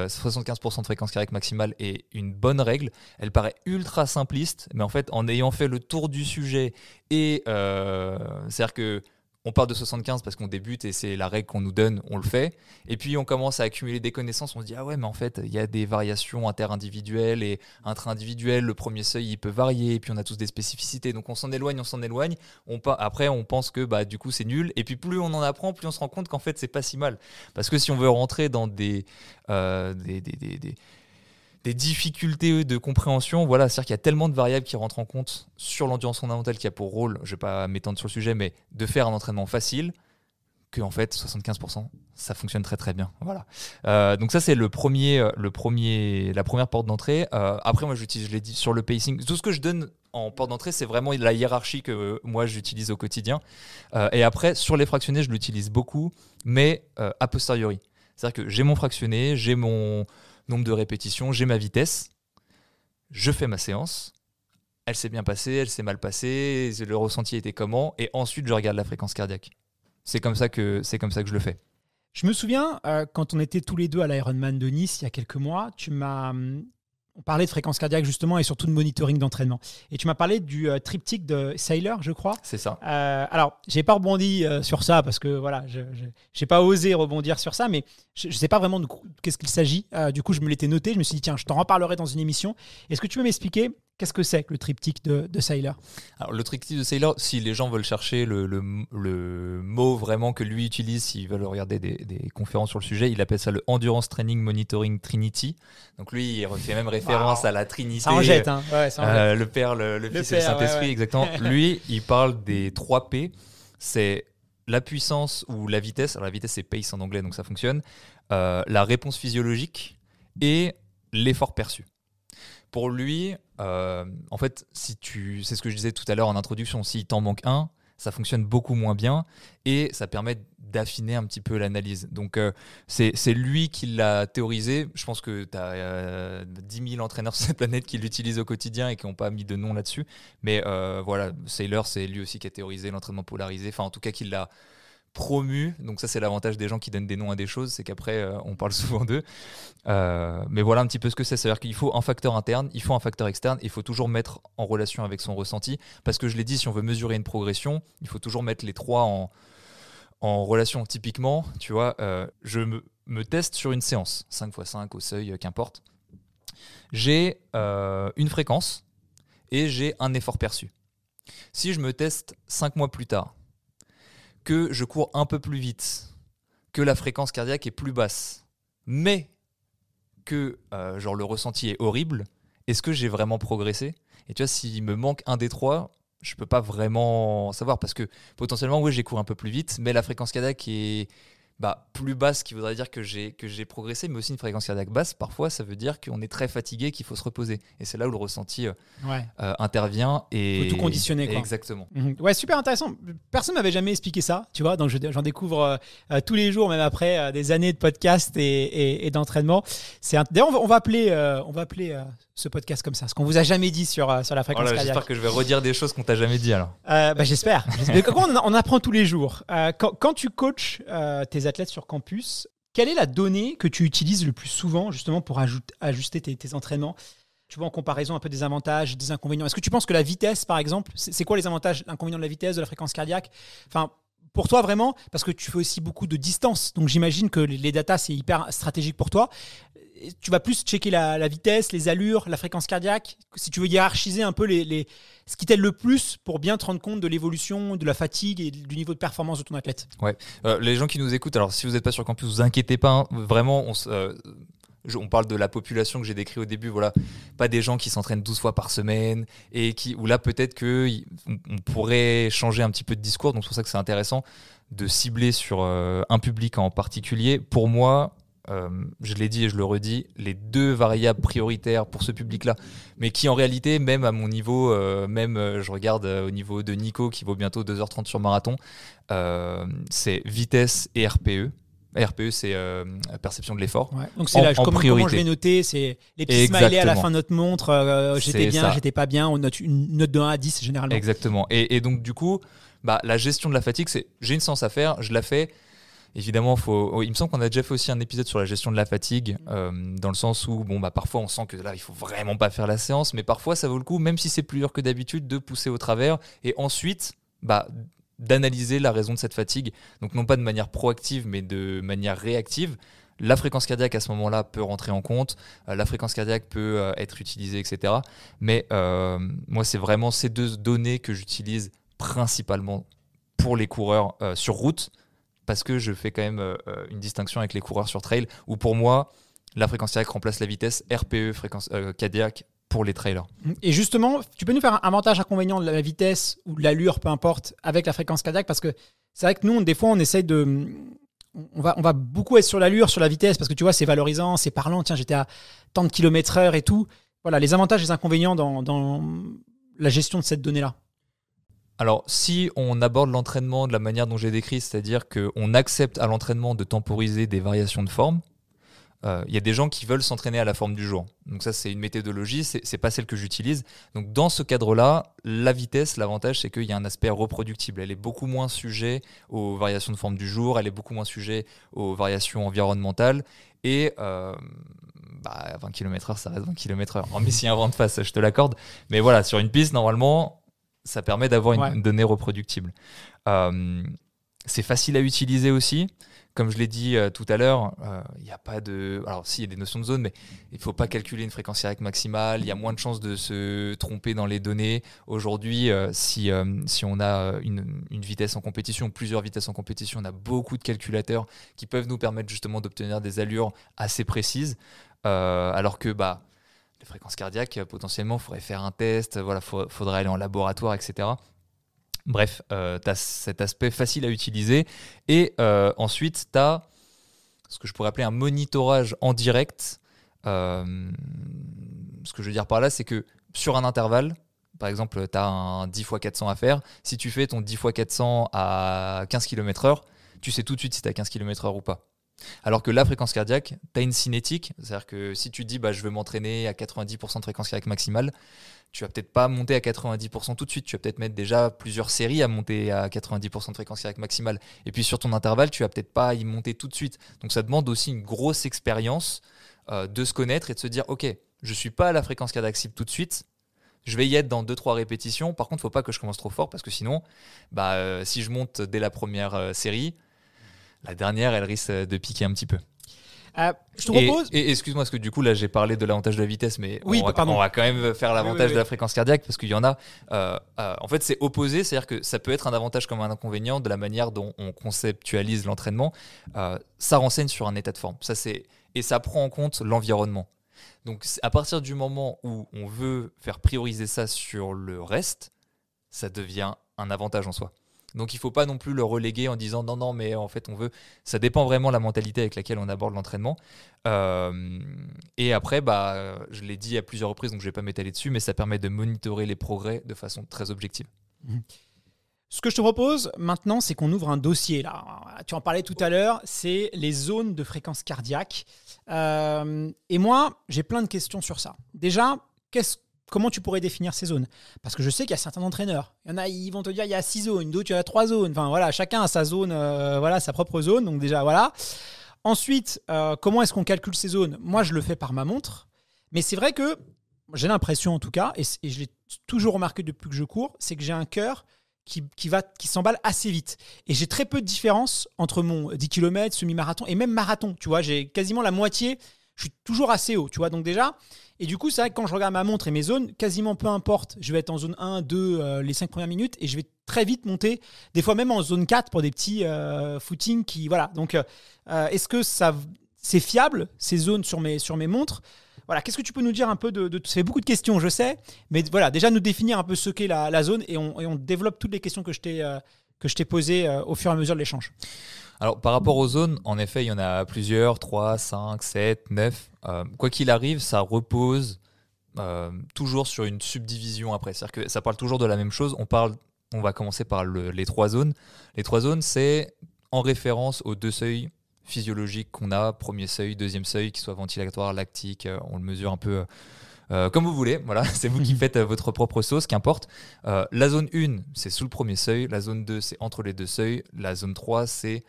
75 de fréquence cardiaque maximale est une bonne règle. Elle paraît ultra simpliste, mais en fait, en ayant fait le tour du sujet, et c'est-à-dire que on part de 75 parce qu'on débute et c'est la règle qu'on nous donne, on le fait. Et puis on commence à accumuler des connaissances, on se dit ah ouais mais en fait il y a des variations inter-individuelles et intra-individuelles, le premier seuil il peut varier, et puis on a tous des spécificités, donc on s'en éloigne, on s'en éloigne, on après on pense que bah du coup c'est nul, et puis plus on en apprend, plus on se rend compte qu'en fait c'est pas si mal. Parce que si on veut rentrer dans des, euh, des des difficultés de compréhension. Voilà, c'est-à-dire qu'il y a tellement de variables qui rentrent en compte sur l'endurance fondamentale qui a pour rôle, je ne vais pas m'étendre sur le sujet, mais de faire un entraînement facile que en fait 75% ça fonctionne très très bien voilà euh, donc ça c'est le premier euh, le premier la première porte d'entrée euh, après moi j'utilise je l'ai dit sur le pacing tout ce que je donne en porte d'entrée c'est vraiment la hiérarchie que moi j'utilise au quotidien et après sur les fractionnés je l'utilise beaucoup mais a posteriori c'est à dire que j'ai mon fractionné j'ai mon nombre de répétitions, j'ai ma vitesse, je fais ma séance, elle s'est bien passée, elle s'est mal passée, le ressenti était comment, et ensuite je regarde la fréquence cardiaque. C'est comme ça que c'est comme ça que je le fais.
Je me souviens euh, quand on était tous les deux à l'Ironman de Nice il y a quelques mois, tu m'as hum, on parlait de fréquence cardiaque justement et surtout de monitoring d'entraînement. Et tu m'as parlé du euh, triptyque de Sailor, je crois. C'est ça. Euh, alors, j'ai pas rebondi euh, sur ça parce que voilà, je n'ai pas osé rebondir sur ça, mais je ne sais pas vraiment de qu'est-ce qu'il s'agit. du coup, je me l'étais noté, je me suis dit tiens, je t'en reparlerai dans une émission. Est-ce que tu peux m'expliquer Qu'est-ce que c'est que le triptyque de, de Sailor
Alors, le triptyque de Sailor, si les gens veulent chercher le, le, le mot vraiment que lui utilise, s'ils veulent regarder des, des, conférences sur le sujet, il appelle ça le Endurance Training Monitoring Trinity. Donc, lui, il fait même référence à la Trinité. Ça en jette, hein. Euh, le Père, le, Fils et le Saint-Esprit, exactement. lui, il parle des 3 P. C'est la puissance ou la vitesse. Alors, la vitesse, c'est pace en anglais, donc ça fonctionne. Euh, la réponse physiologique et l'effort perçu. Pour lui, euh, en fait, si tu, c'est ce que je disais tout à l'heure en introduction, s'il t'en manque un, ça fonctionne beaucoup moins bien et ça permet d'affiner un petit peu l'analyse. Donc euh, c'est lui qui l'a théorisé. Je pense que tu as 10 000 entraîneurs sur cette planète qui l'utilisent au quotidien et qui n'ont pas mis de nom là-dessus. Mais euh, voilà, Sailor, c'est lui aussi qui a théorisé l'entraînement polarisé, enfin en tout cas qui l'a promu, Donc ça, c'est l'avantage des gens qui donnent des noms à des choses, c'est qu'après, euh, on parle souvent d'eux. Euh, mais voilà un petit peu ce que c'est. C'est-à-dire qu'il faut un facteur interne, il faut un facteur externe, il faut toujours mettre en relation avec son ressenti. Parce que je l'ai dit, si on veut mesurer une progression, il faut toujours mettre les trois en, en relation. Typiquement, tu vois, euh, je me, me, teste sur une séance, 5 x 5 au seuil, qu'importe. J'ai une fréquence et j'ai un effort perçu. Si je me teste 5 mois plus tard, que je cours un peu plus vite, que la fréquence cardiaque est plus basse, mais que euh, genre le ressenti est horrible, est-ce que j'ai vraiment progressé Et tu vois, s'il me manque un des trois, je peux pas vraiment savoir parce que potentiellement, oui, j'ai cours un peu plus vite, mais la fréquence cardiaque est bah, plus basse, qui voudrait dire que j'ai, que j'ai progressé, mais aussi une fréquence cardiaque basse, parfois ça veut dire qu'on est très fatigué, qu'il faut se reposer. Et c'est là où le ressenti euh, euh, intervient. Et, faut tout conditionner. Exactement.
Mhm. Ouais, super intéressant. Personne m'avait jamais expliqué ça, tu vois, donc j'en découvre euh, tous les jours, même après des années de podcast et, d'entraînement. C'est D'ailleurs, on, va, appeler, on va appeler ce podcast comme ça, ce qu'on vous a jamais dit sur, sur la fréquence cardiaque. J'espère
que je vais redire des choses qu'on t'a jamais dit alors.
Bah, j'espère. on, apprend tous les jours. Quand, tu coaches tes athlète sur campus. Quelle est la donnée que tu utilises le plus souvent justement pour ajuster tes, entraînements tu vois, en comparaison un peu des avantages, des inconvénients. Est-ce que tu penses que la vitesse, par exemple, c'est quoi les avantages, l'inconvénient de la vitesse, de la fréquence cardiaque Enfin, pour toi vraiment, parce que tu fais aussi beaucoup de distance, donc j'imagine que les data c'est hyper stratégique pour toi. Tu vas plus checker la, vitesse, les allures, la fréquence cardiaque, si tu veux hiérarchiser un peu les, ce qui t'aide le plus pour bien te rendre compte de l'évolution, de la fatigue et du niveau de performance de ton athlète.
Ouais. Euh, les gens qui nous écoutent, alors si vous n'êtes pas sur campus, vous inquiétez pas, hein. vraiment, on se... Euh, on parle de la population que j'ai décrit au début, voilà, pas des gens qui s'entraînent 12 fois par semaine et qui, où là peut-être que on, pourrait changer un petit peu de discours. Donc c'est pour ça que c'est intéressant de cibler sur euh, un public en particulier. Pour moi, euh, je l'ai dit et je le redis, les deux variables prioritaires pour ce public-là, mais qui en réalité, même à mon niveau, euh, même je regarde au niveau de Nico qui vaut bientôt 2h30 sur marathon, c'est vitesse et RPE. RPE, c'est euh, perception de l'effort. Donc c'est là, je comment, je vais noter C'est les petits smileys à la fin de notre
montre. Euh, euh, j'étais bien, j'étais pas bien. On note une note de 1 à 10 généralement. Exactement.
Et, donc du coup, bah, la gestion de la fatigue, c'est j'ai une séance à faire, je la fais. Évidemment, faut... Oh, il me semble qu'on a déjà fait aussi un épisode sur la gestion de la fatigue, mm. dans le sens où bon, bah, parfois on sent que là, il faut vraiment pas faire la séance, mais parfois ça vaut le coup, même si c'est plus dur que d'habitude, de pousser au travers et ensuite bah, d'analyser la raison de cette fatigue. Donc non pas de manière proactive, mais de manière réactive. La fréquence cardiaque à ce moment-là peut rentrer en compte, euh, la fréquence cardiaque peut euh, être utilisée, etc. Mais euh, moi, c'est vraiment ces deux données que j'utilise principalement pour les coureurs sur route, parce que je fais quand même une distinction avec les coureurs sur trail, où pour moi, la fréquence cardiaque remplace la vitesse, RPE, fréquence cardiaque, pour les trailers.
Et justement, tu peux nous faire un avantage inconvénient de la vitesse ou de l'allure, peu importe, avec la fréquence cardiaque, parce que c'est vrai que nous, des fois, on essaye de... On va, on va beaucoup être sur l'allure, sur la vitesse, parce que tu vois, c'est valorisant, c'est parlant, tiens, j'étais à tant de kilomètres heure et tout. Voilà, les avantages et les inconvénients dans, dans la gestion de cette donnée-là.
Alors, si on aborde l'entraînement de la manière dont j'ai décrit, c'est-à-dire qu'on accepte à l'entraînement de temporiser des variations de forme, euh, il y a des gens qui veulent s'entraîner à la forme du jour. Donc ça, c'est une méthodologie, c'est n'est pas celle que j'utilise. Donc dans ce cadre-là, la vitesse, l'avantage, c'est qu'il y a un aspect reproductible. Elle est beaucoup moins sujet aux variations de forme du jour, elle est beaucoup moins sujet aux variations environnementales. Et 20 euh, bah, km/h, ça reste 20 km/h. s'il mais a un vent de face, je te l'accorde. Mais voilà, sur une piste, normalement, ça permet d'avoir une, donnée reproductible. Euh, c'est facile à utiliser aussi. Comme je l'ai dit euh, tout à l'heure, euh, il n'y a pas de. Alors, si, il y a des notions de zone, mais il ne faut pas calculer une fréquence cardiaque maximale. Il y a moins de chances de se tromper dans les données. Aujourd'hui, euh, si, on a une, vitesse en compétition, plusieurs vitesses en compétition, on a beaucoup de calculateurs qui peuvent nous permettre justement d'obtenir des allures assez précises. alors que, bah les fréquences cardiaques, potentiellement, il faudrait faire un test, voilà, faudrait aller en laboratoire, etc. Bref, euh, tu as cet aspect facile à utiliser. Et euh, ensuite, tu as ce que je pourrais appeler un monitorage en direct. Euh, ce que je veux dire par là, c'est que sur un intervalle, par exemple, tu as un 10 x 400 à faire. Si tu fais ton 10 x 400 à 15 km/h, tu sais tout de suite si tu as 15 km/h ou pas. Alors que la fréquence cardiaque, tu as une cinétique, c'est-à-dire que si tu dis bah, je veux m'entraîner à 90% de fréquence cardiaque maximale, tu vas peut-être pas monter à 90% tout de suite. Tu vas peut-être mettre déjà plusieurs séries à monter à 90% de fréquence cardiaque maximale. Et puis sur ton intervalle, tu vas peut-être pas y monter tout de suite. Donc ça demande aussi une grosse expérience euh, de se connaître et de se dire ok, je suis pas à la fréquence cardiaque cible tout de suite. Je vais y être dans 2-3 répétitions. Par contre, il faut pas que je commence trop fort parce que sinon, bah, euh, si je monte dès la première euh, série, la dernière, elle risque de piquer un petit peu.
Euh, je te propose.
excuse-moi, parce que du coup, là, j'ai parlé de l'avantage de la vitesse, mais bah, on, va, quand même faire l'avantage de la fréquence cardiaque, parce qu'il y en a. Euh, euh, en fait, c'est opposé, c'est-à-dire que ça peut être un avantage comme un inconvénient de la manière dont on conceptualise l'entraînement. ça renseigne sur un état de forme. Ça, c'est et ça prend en compte l'environnement. Donc, à partir du moment où on veut faire prioriser ça sur le reste, ça devient un avantage en soi. Donc il ne faut pas non plus le reléguer en disant non, non, mais en fait on veut. Ça dépend vraiment de la mentalité avec laquelle on aborde l'entraînement. Euh, et après, bah, je l'ai dit à plusieurs reprises, donc je ne vais pas m'étaler dessus, mais ça permet de monitorer les progrès de façon très objective.
Mmh. Ce que je te propose maintenant, c'est qu'on ouvre un dossier là. Tu en parlais tout à l'heure, c'est les zones de fréquence cardiaque. Euh, et moi, j'ai plein de questions sur ça. Déjà, qu'est-ce comment tu pourrais définir ces zones Parce que je sais qu'il y a certains entraîneurs. Il y en a, ils vont te dire il y a six zones, d'autres il y a trois zones. Enfin voilà, chacun a sa zone, euh, voilà sa propre zone. Donc déjà voilà. Ensuite, euh, comment est-ce qu'on calcule ces zones Moi, je le fais par ma montre, mais c'est vrai que j'ai l'impression en tout cas, et, je l'ai toujours remarqué depuis que je cours, c'est que j'ai un cœur qui, va, qui s'emballe assez vite. Et j'ai très peu de différence entre mon 10 km, semi-marathon et même marathon. Tu vois, j'ai quasiment la moitié. Je suis toujours assez haut. Tu vois, donc déjà, et du coup, c'est vrai que quand je regarde ma montre et mes zones, quasiment peu importe, je vais être en zone 1, 2, euh, les 5 premières minutes et je vais très vite monter, des fois même en zone 4 pour des petits footing. Euh, footings qui. Voilà. Donc, euh, est-ce que ça c'est fiable, ces zones sur mes, sur mes montres voilà, qu'est-ce que tu peux nous dire un peu de, de ça beaucoup de questions, je sais, mais voilà, déjà nous définir un peu ce qu'est la, la, zone et on, on, développe toutes les questions que je t'ai que je t'ai posées au fur et à mesure de l'échange.
Alors, par rapport aux zones, en effet, il y en a plusieurs 3, 5, 7, 9. quoi qu'il arrive, ça repose euh, toujours sur une subdivision après. C'est-à-dire que ça parle toujours de la même chose. On, parle, on va commencer par les trois zones. Les trois zones, c'est en référence aux deux seuils physiologiques qu'on a premier seuil, deuxième seuil, qui soit ventilatoire, lactique. Euh, on le mesure un peu. Euh, comme vous voulez, voilà, c'est vous qui mhm. faites votre propre sauce, qu'importe. la zone 1, c'est sous le premier seuil, la zone 2, c'est entre les deux seuils, la zone 3, c'est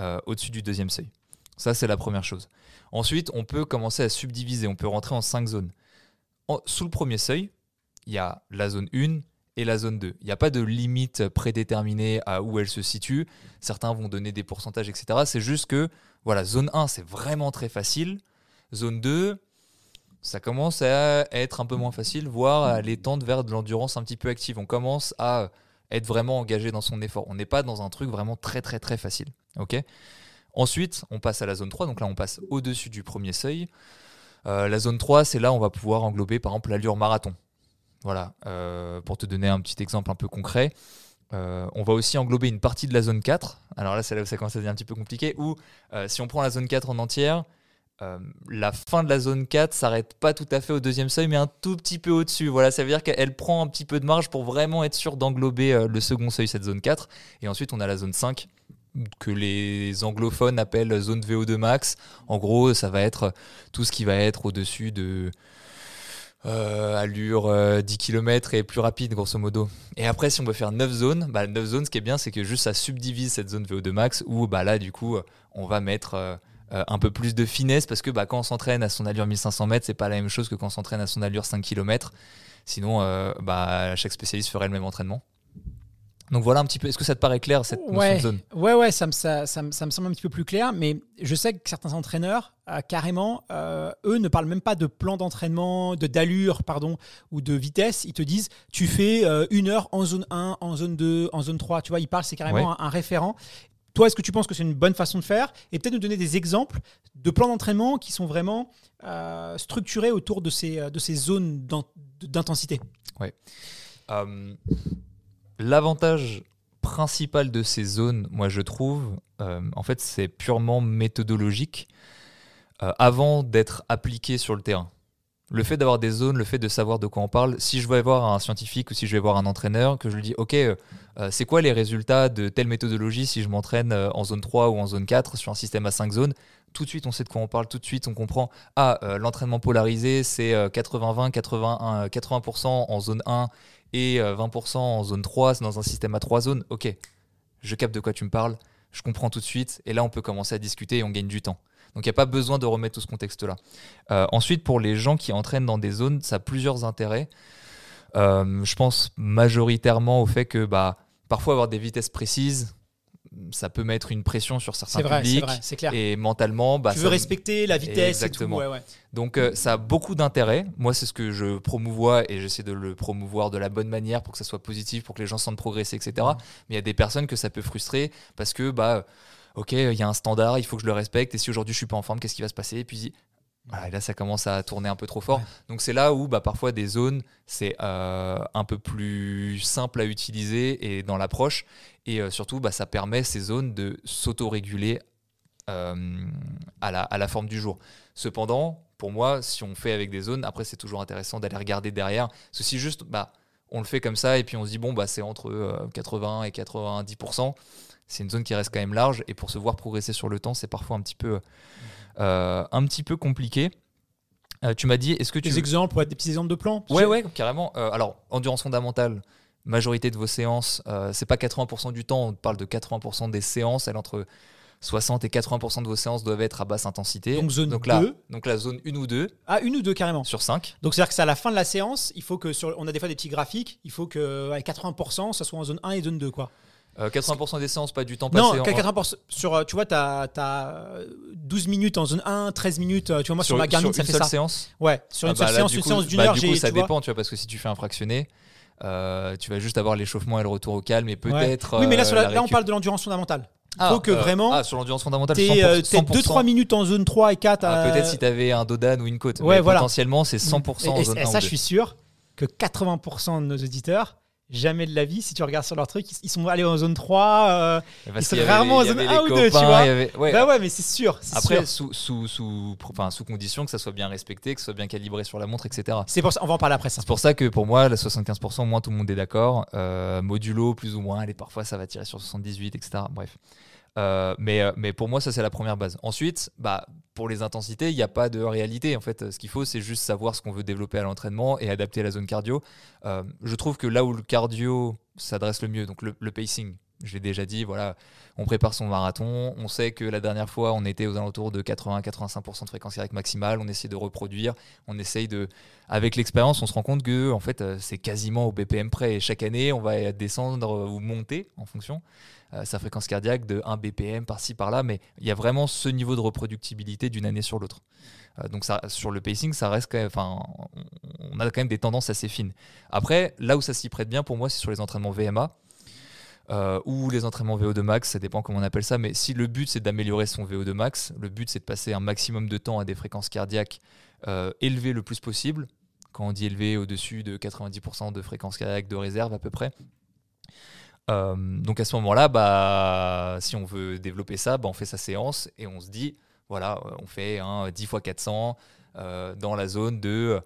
euh, au-dessus du deuxième seuil. Ça, c'est la première chose. Ensuite, on peut commencer à subdiviser, on peut rentrer en cinq zones. sous le premier seuil, il y a la zone 1 et la zone 2. Il n'y a pas de limite prédéterminée à où elle se situe. Certains vont donner des pourcentages, etc. C'est juste que, voilà, zone 1, c'est vraiment très facile. Zone 2, ça commence à être un peu moins facile, voire à aller vers de l'endurance un petit peu active. On commence à être vraiment engagé dans son effort. On n'est pas dans un truc vraiment très très très facile. OK Ensuite, on passe à la zone 3, donc là on passe au-dessus du premier seuil. Euh, la zone 3, c'est là où on va pouvoir englober par exemple l'allure marathon. Voilà, euh, pour te donner un petit exemple un peu concret. Euh, on va aussi englober une partie de la zone 4. Alors là, c'est là où ça commence à devenir un petit peu compliqué. Où, si on prend la zone 4 en entière, la fin de la zone 4 s'arrête pas tout à fait au deuxième seuil, mais un tout petit peu au-dessus. Voilà, ça veut dire qu'elle prend un petit peu de marge pour vraiment être sûr d'englober le second seuil, cette zone 4. Et ensuite, on a la zone 5 que les anglophones appellent zone VO2 max. En gros, ça va être tout ce qui va être au-dessus de euh, allure 10 euh, km et plus rapide, grosso modo. Et après, si on veut faire 9 zones, bah, 9 zones, ce qui est bien, c'est que juste ça subdivise cette zone VO2 max où bah, là, du coup, on va mettre. Euh, un peu plus de finesse parce que bah, quand on s'entraîne à son allure 1500 mètres, c'est pas la même chose que quand on s'entraîne à son allure 5 km. Sinon, bah, chaque spécialiste ferait le même entraînement. Donc voilà un petit peu. Est-ce que ça te paraît clair
cette notion de zone Ouais, ouais, ça me, ça, ça, me, semble un petit peu plus clair, mais je sais que certains entraîneurs, euh, carrément, euh, eux ne parlent même pas de plan d'entraînement, de d'allure, pardon, ou de vitesse. Ils te disent, tu fais euh, une heure en zone 1, en zone 2, en zone 3. Tu vois, ils parlent, c'est carrément un, référent. Toi, est-ce que tu penses que c'est une bonne façon de faire Et peut-être nous donner des exemples de plans d'entraînement qui sont vraiment structurés autour de ces, de ces zones d'intensité.
Ouais. Euh, L'avantage principal de ces zones, moi je trouve, euh, en fait, c'est purement méthodologique euh, avant d'être appliqué sur le terrain. Le fait d'avoir des zones, le fait de savoir de quoi on parle, si je vais voir un scientifique ou si je vais voir un entraîneur, que je lui dis, OK, euh, c'est quoi les résultats de telle méthodologie si je m'entraîne en zone 3 ou en zone 4 sur un système à 5 zones, tout de suite on sait de quoi on parle, tout de suite on comprend, ah, l'entraînement polarisé, c'est 80-20, 80%, 80 en zone 1 et 20% euh, en zone 3, c'est dans un système à 3 zones, ok, je capte de quoi tu me parles, je comprends tout de suite, et là on peut commencer à discuter et on gagne du temps. Donc il n'y a pas besoin de remettre tout ce contexte-là. Euh, ensuite, pour les gens qui entraînent dans des zones, ça a plusieurs intérêts. Euh, je pense majoritairement au fait que bah, parfois avoir des vitesses précises, ça peut mettre une pression sur certains publics. clair. Et mentalement, bah, tu veux respecter la vitesse Donc euh, ça a beaucoup d'intérêt. Moi, c'est ce que je promouvois et j'essaie de le promouvoir de la bonne manière pour que ça soit positif, pour que les gens sentent progresser, etc. Mais il y a des personnes que ça peut frustrer parce que bah ok, il y a un standard, il faut que je le respecte. Et si aujourd'hui je suis pas en forme, qu'est-ce qui va se passer puis là, ça commence à tourner un peu trop fort. Donc, c'est là où bah, parfois des zones, c'est euh, un peu plus simple à utiliser et dans l'approche. Et euh, surtout, bah, ça permet ces zones de s'autoréguler réguler euh, à, la, forme du jour. Cependant, pour moi, si on fait avec des zones, après, c'est toujours intéressant d'aller regarder derrière. Parce que si juste, bah, on le fait comme ça et puis on se dit, bon, c'est entre 80 et 90%, c'est une zone qui reste quand même large. Et pour se voir progresser sur le temps, c'est parfois un petit peu. Euh, un petit peu compliqué. Euh, tu m'as dit, est-ce que tu... Des exemples, pour être des petits exemples de plans Ouais, ouais, carrément. Euh, alors, endurance fondamentale, majorité de vos séances, c'est pas 80% du temps, on parle de 80% des séances, elle entre 60 et 80% de vos séances doivent être à basse intensité. Donc zone là,
Donc la zone 1 ou 2. Ah, une ou 2 carrément. Sur 5. Donc c'est-à-dire que c'est à la fin de la séance, il faut que sur, on a des fois des petits graphiques, il faut que à 80% ça soit en zone 1 et zone 2 quoi. 80%
euh, des séances, pas du temps passé. Non, 80%
sur, euh, tu vois, tu as, 12 minutes en zone 1, 13 minutes. Euh, tu vois, moi, sur, sur ma Garmin, sur une seule séance Ouais, sur une ah bah seule séance, une séance d'une bah, heure. Du coup, ça dépend,
tu vois, parce que si tu fais un fractionné. tu vas juste avoir l'échauffement et le retour au calme et peut-être. Oui, mais là, on parle
de l'endurance fondamentale. Il ah, faut que vraiment. Ah, sur l'endurance fondamentale, es 2-3 minutes en zone 3 et 4. Ah, peut-être si
tu avais un Dodan ou une côte. Ouais, voilà. Potentiellement, c'est 100% en zone et, et ça, je suis
sûr que 80% de nos auditeurs jamais de la vie. Si tu regardes sur leur truc, ils sont allés en zone 3, euh, ils sont rarement en zone 1 ou 2, tu vois. ouais. Bah ouais, mais c'est sûr. Après, Sous,
sous, sous, enfin, sous condition que ça soit bien respecté, que ce soit bien calibré sur la montre, etc. C'est pour ça, on va en parler après ça. C'est pour ça que pour moi, la 75%, au moins tout le monde est d'accord. Euh, modulo, plus ou moins, allez, parfois ça va tirer sur 78, etc. Bref. Euh, euh, mais, pour moi, ça, c'est la première base. Ensuite, bah, pour les intensités, il n'y a pas de réalité. En fait, ce qu'il faut, c'est juste savoir ce qu'on veut développer à l'entraînement et adapter à la zone cardio. Euh, je trouve que là où le cardio s'adresse le mieux, donc le pacing, je l'ai déjà dit, voilà, on prépare son marathon. On sait que la dernière fois, on était aux alentours de 80-85% de fréquence cardiaque maximale. On essaie de reproduire. On essaye de, avec l'expérience, on se rend compte que en fait, euh, c'est quasiment au BPM près. chaque année, on va descendre ou monter en fonction euh, sa fréquence cardiaque de 1 BPM par-ci par-là. Mais il y a vraiment ce niveau de reproductibilité d'une année sur l'autre. Euh, donc ça, sur le pacing, ça reste enfin, on a quand même des tendances assez fines. Après, là où ça s'y prête bien pour moi, c'est sur les entraînements VMA euh, ou les entraînements VO2 max, ça dépend comment on appelle ça, mais si le but c'est d'améliorer son VO2 max, le but c'est de passer un maximum de temps à des fréquences cardiaques euh, élevées le plus possible, quand on dit élevé au-dessus de 90% de fréquences cardiaques de réserve à peu près. Euh, donc à ce moment-là, bah, si on veut développer ça, bah, on fait sa séance et on se dit, voilà, on fait 10 x 400 dans la zone de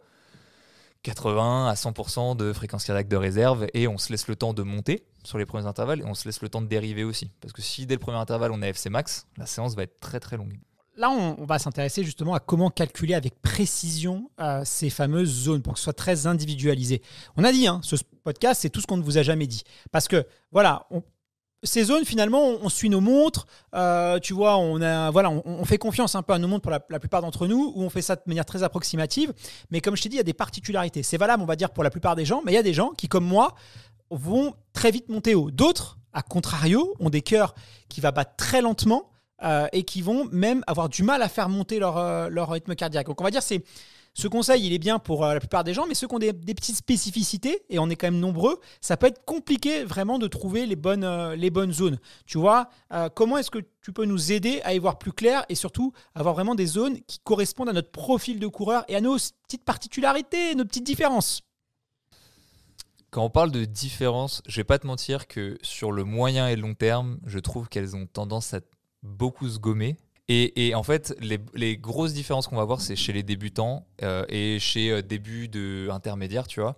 80 à 100% de fréquence cardiaque de réserve et on se laisse le temps de monter sur les premiers intervalles et on se laisse le temps de dériver aussi. Parce que si dès le premier intervalle on a FC max, la séance va être très très longue.
Là, on, va s'intéresser justement à comment calculer avec précision euh, ces fameuses zones pour que ce soit très individualisé. On a dit, hein, ce podcast, c'est tout ce qu'on ne vous a jamais dit. Parce que, voilà, ces zones, finalement, on, suit nos montres. Euh, tu vois, on, a, voilà, on, fait confiance un peu à nos montres pour la, plupart d'entre nous, où on fait ça de manière très approximative. Mais comme je t'ai dit, il y a des particularités. C'est valable, on va dire, pour la plupart des gens, mais il y a des gens qui, comme moi, vont très vite monter haut. D'autres, à contrario, ont des cœurs qui va battre très lentement euh, et qui vont même avoir du mal à faire monter leur, euh, leur rythme cardiaque. Donc, on va dire, c'est ce conseil, il est bien pour euh, la plupart des gens, mais ceux qui ont des, petites spécificités, et on est quand même nombreux, ça peut être compliqué vraiment de trouver les bonnes, euh, les bonnes zones. Tu vois, euh, comment est-ce que tu peux nous aider à y voir plus clair et surtout avoir vraiment des zones qui correspondent à notre profil de coureur et à nos petites particularités, nos petites différences
quand on parle de différences, je vais pas te mentir que sur le moyen et le long terme, je trouve qu'elles ont tendance à beaucoup se gommer. Et, en fait, les, grosses différences qu'on va voir, c'est chez les débutants euh, et chez euh, début de intermédiaire, tu vois.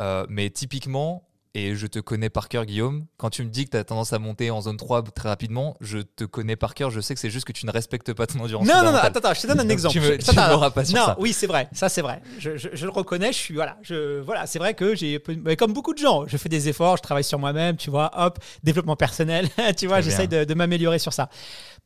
Euh, mais typiquement, et je te connais par cœur, Guillaume. Quand tu me dis que tu as tendance à monter en zone 3 très rapidement, je te connais par cœur. Je sais que c'est juste que tu ne respectes pas ton endurance. Non, non, non, attends, je te donne un exemple. tu pas sur non, Oui,
c'est vrai, ça c'est vrai. Je, le reconnais, je suis. Voilà, voilà c'est vrai que j'ai. Comme beaucoup de gens, je fais des efforts, je travaille sur moi-même, tu vois, hop, développement personnel, tu vois, j'essaye de, m'améliorer sur ça.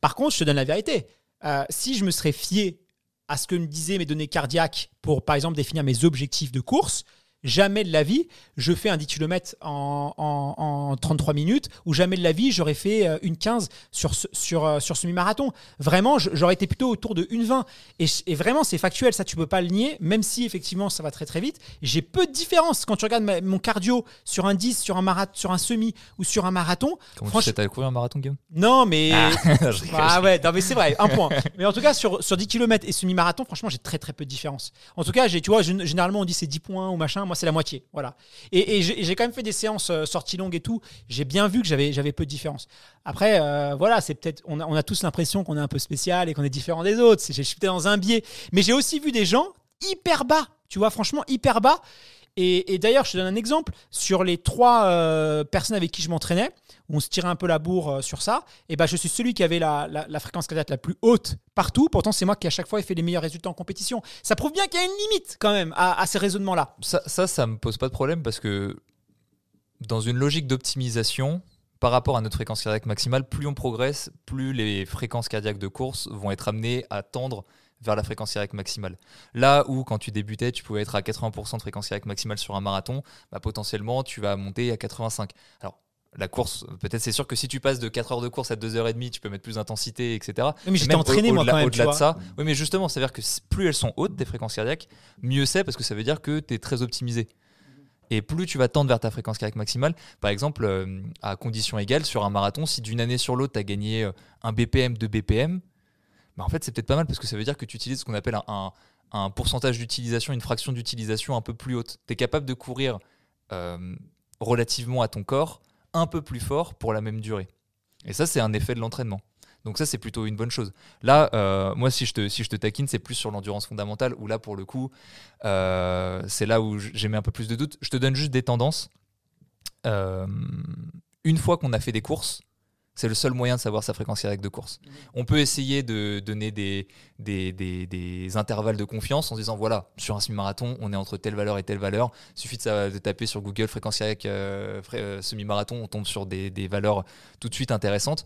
Par contre, je te donne la vérité. Euh, si je me serais fié à ce que me disaient mes données cardiaques pour, par exemple, définir mes objectifs de course, Jamais de la vie, je fais un 10 km en, en, 33 minutes, ou jamais de la vie, j'aurais fait euh, une 15 sur, sur, euh, sur semi-marathon. Vraiment, j'aurais été plutôt autour de une 20. Et, vraiment, c'est factuel, ça, tu peux pas le nier, même si effectivement, ça va très très vite. J'ai peu de différence quand tu regardes mon cardio sur un 10, sur un, marathon, sur un semi ou sur un marathon. Comment
tu sais, couru un marathon, Guillaume Non, mais. Ah, ah, ouais, non, mais c'est vrai, un point.
mais en tout cas, sur, sur 10 km et semi-marathon, franchement, j'ai très très peu de différence. En tout cas, tu vois, généralement, on dit c'est 10 points ou machin moi c'est la moitié. Voilà. Et, j'ai quand même fait des séances euh, sorties longues et tout. J'ai bien vu que j'avais peu de différence. Après, euh, voilà, c'est peut-être on a, tous l'impression qu'on est un peu spécial et qu'on est différent des autres. Je suis dans un biais. Mais j'ai aussi vu des gens hyper bas. Tu vois, franchement, hyper bas. Et, d'ailleurs, je te donne un exemple. Sur les trois euh, personnes avec qui je m'entraînais, on se tirait un peu la bourre euh, sur ça, et ben je suis celui qui avait la, fréquence cardiaque la plus haute partout. Pourtant, c'est moi qui à chaque fois ai fait les meilleurs résultats en compétition. Ça prouve bien qu'il y a une limite quand même à, ces raisonnements-là. Ça, ça, ça me pose pas de
problème parce que dans une logique d'optimisation, par rapport à notre fréquence cardiaque maximale, plus on progresse, plus les fréquences cardiaques de course vont être amenées à tendre vers la fréquence cardiaque maximale. Là où, quand tu débutais, tu pouvais être à 80% de fréquence cardiaque maximale sur un marathon, bah, potentiellement, tu vas monter à 85. Alors, la course, peut-être c'est sûr que si tu passes de 4 heures de course à 2h30, tu peux mettre plus d'intensité, etc. mais j'étais entraîné, moi, quand même. Au-delà de ça. Oui, mais justement, ça veut dire que plus elles sont hautes, tes fréquences cardiaques, mieux c'est parce que ça veut dire que tu es très optimisé. Et plus tu vas tendre vers ta fréquence cardiaque maximale, par exemple, euh, à condition égale, sur un marathon, si d'une année sur l'autre, tu gagné euh, un BPM, de BPM, bah en fait, c'est peut-être pas mal parce que ça veut dire que tu utilises ce qu'on appelle un, pourcentage d'utilisation, une fraction d'utilisation un peu plus haute. Tu es capable de courir euh, relativement à ton corps un peu plus fort pour la même durée. Et ça, c'est un effet de l'entraînement. Donc ça, c'est plutôt une bonne chose. Là, euh, moi, si je te, si je te taquine, c'est plus sur l'endurance fondamentale, ou là, pour le coup, euh, c'est là où j'ai mis un peu plus de doute. Je te donne juste des tendances. Euh, une fois qu'on a fait des courses, c'est le seul moyen de savoir sa fréquence cardiaque de course. Mhm. On peut essayer de donner des, des, intervalles de confiance en disant voilà, sur un semi-marathon, on est entre telle valeur et telle valeur. Il suffit de, taper sur Google fréquence cardiaque euh, euh, semi-marathon on tombe sur des, valeurs tout de suite intéressantes.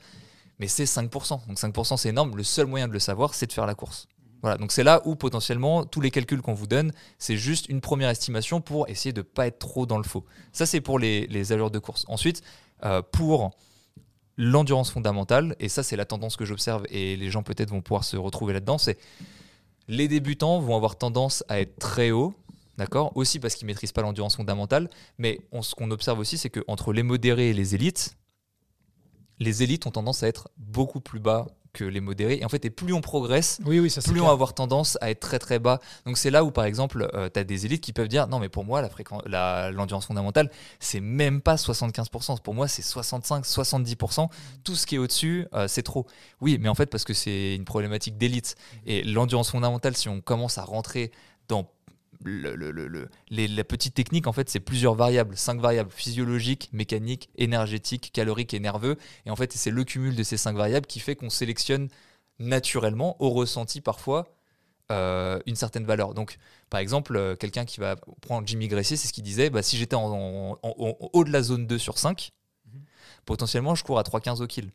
Mais c'est 5%. Donc 5%, c'est énorme. Le seul moyen de le savoir, c'est de faire la course. Mhm. Voilà, donc c'est là où potentiellement tous les calculs qu'on vous donne, c'est juste une première estimation pour essayer de ne pas être trop dans le faux. Ça, c'est pour les, les allures de course. Ensuite, euh, pour l'endurance fondamentale, et ça c'est la tendance que j'observe, et les gens peut-être vont pouvoir se retrouver là-dedans, c'est les débutants vont avoir tendance à être très hauts, d'accord Aussi parce qu'ils ne maîtrisent pas l'endurance fondamentale, mais on, ce qu'on observe aussi, c'est qu'entre les modérés et les élites, les élites ont tendance à être beaucoup plus bas que les modérés. Et en fait, et plus on progresse, oui, oui, ça, plus on va avoir tendance à être très très bas. Donc c'est là où, par exemple, euh, tu as des élites qui peuvent dire non, mais pour moi, l'endurance la, l'endurance fondamentale, c'est même pas 75%. Pour moi, c'est 65, 70%. Tout ce qui est au-dessus, euh, c'est trop. Oui, mais en fait, parce que c'est une problématique d'élite. Et l'endurance fondamentale, si on commence à rentrer dans la petite technique, en fait, c'est plusieurs variables, cinq variables physiologiques, mécaniques, énergétiques, caloriques et nerveux. Et en fait, c'est le cumul de ces cinq variables qui fait qu'on sélectionne naturellement, au ressenti parfois, euh, une certaine valeur. Donc, par exemple, euh, quelqu'un qui va prendre Jimmy Gressier, c'est ce qu'il disait bah, si j'étais en, haut de la zone 2 sur 5, mhm. potentiellement, je cours à 3,15 au kill.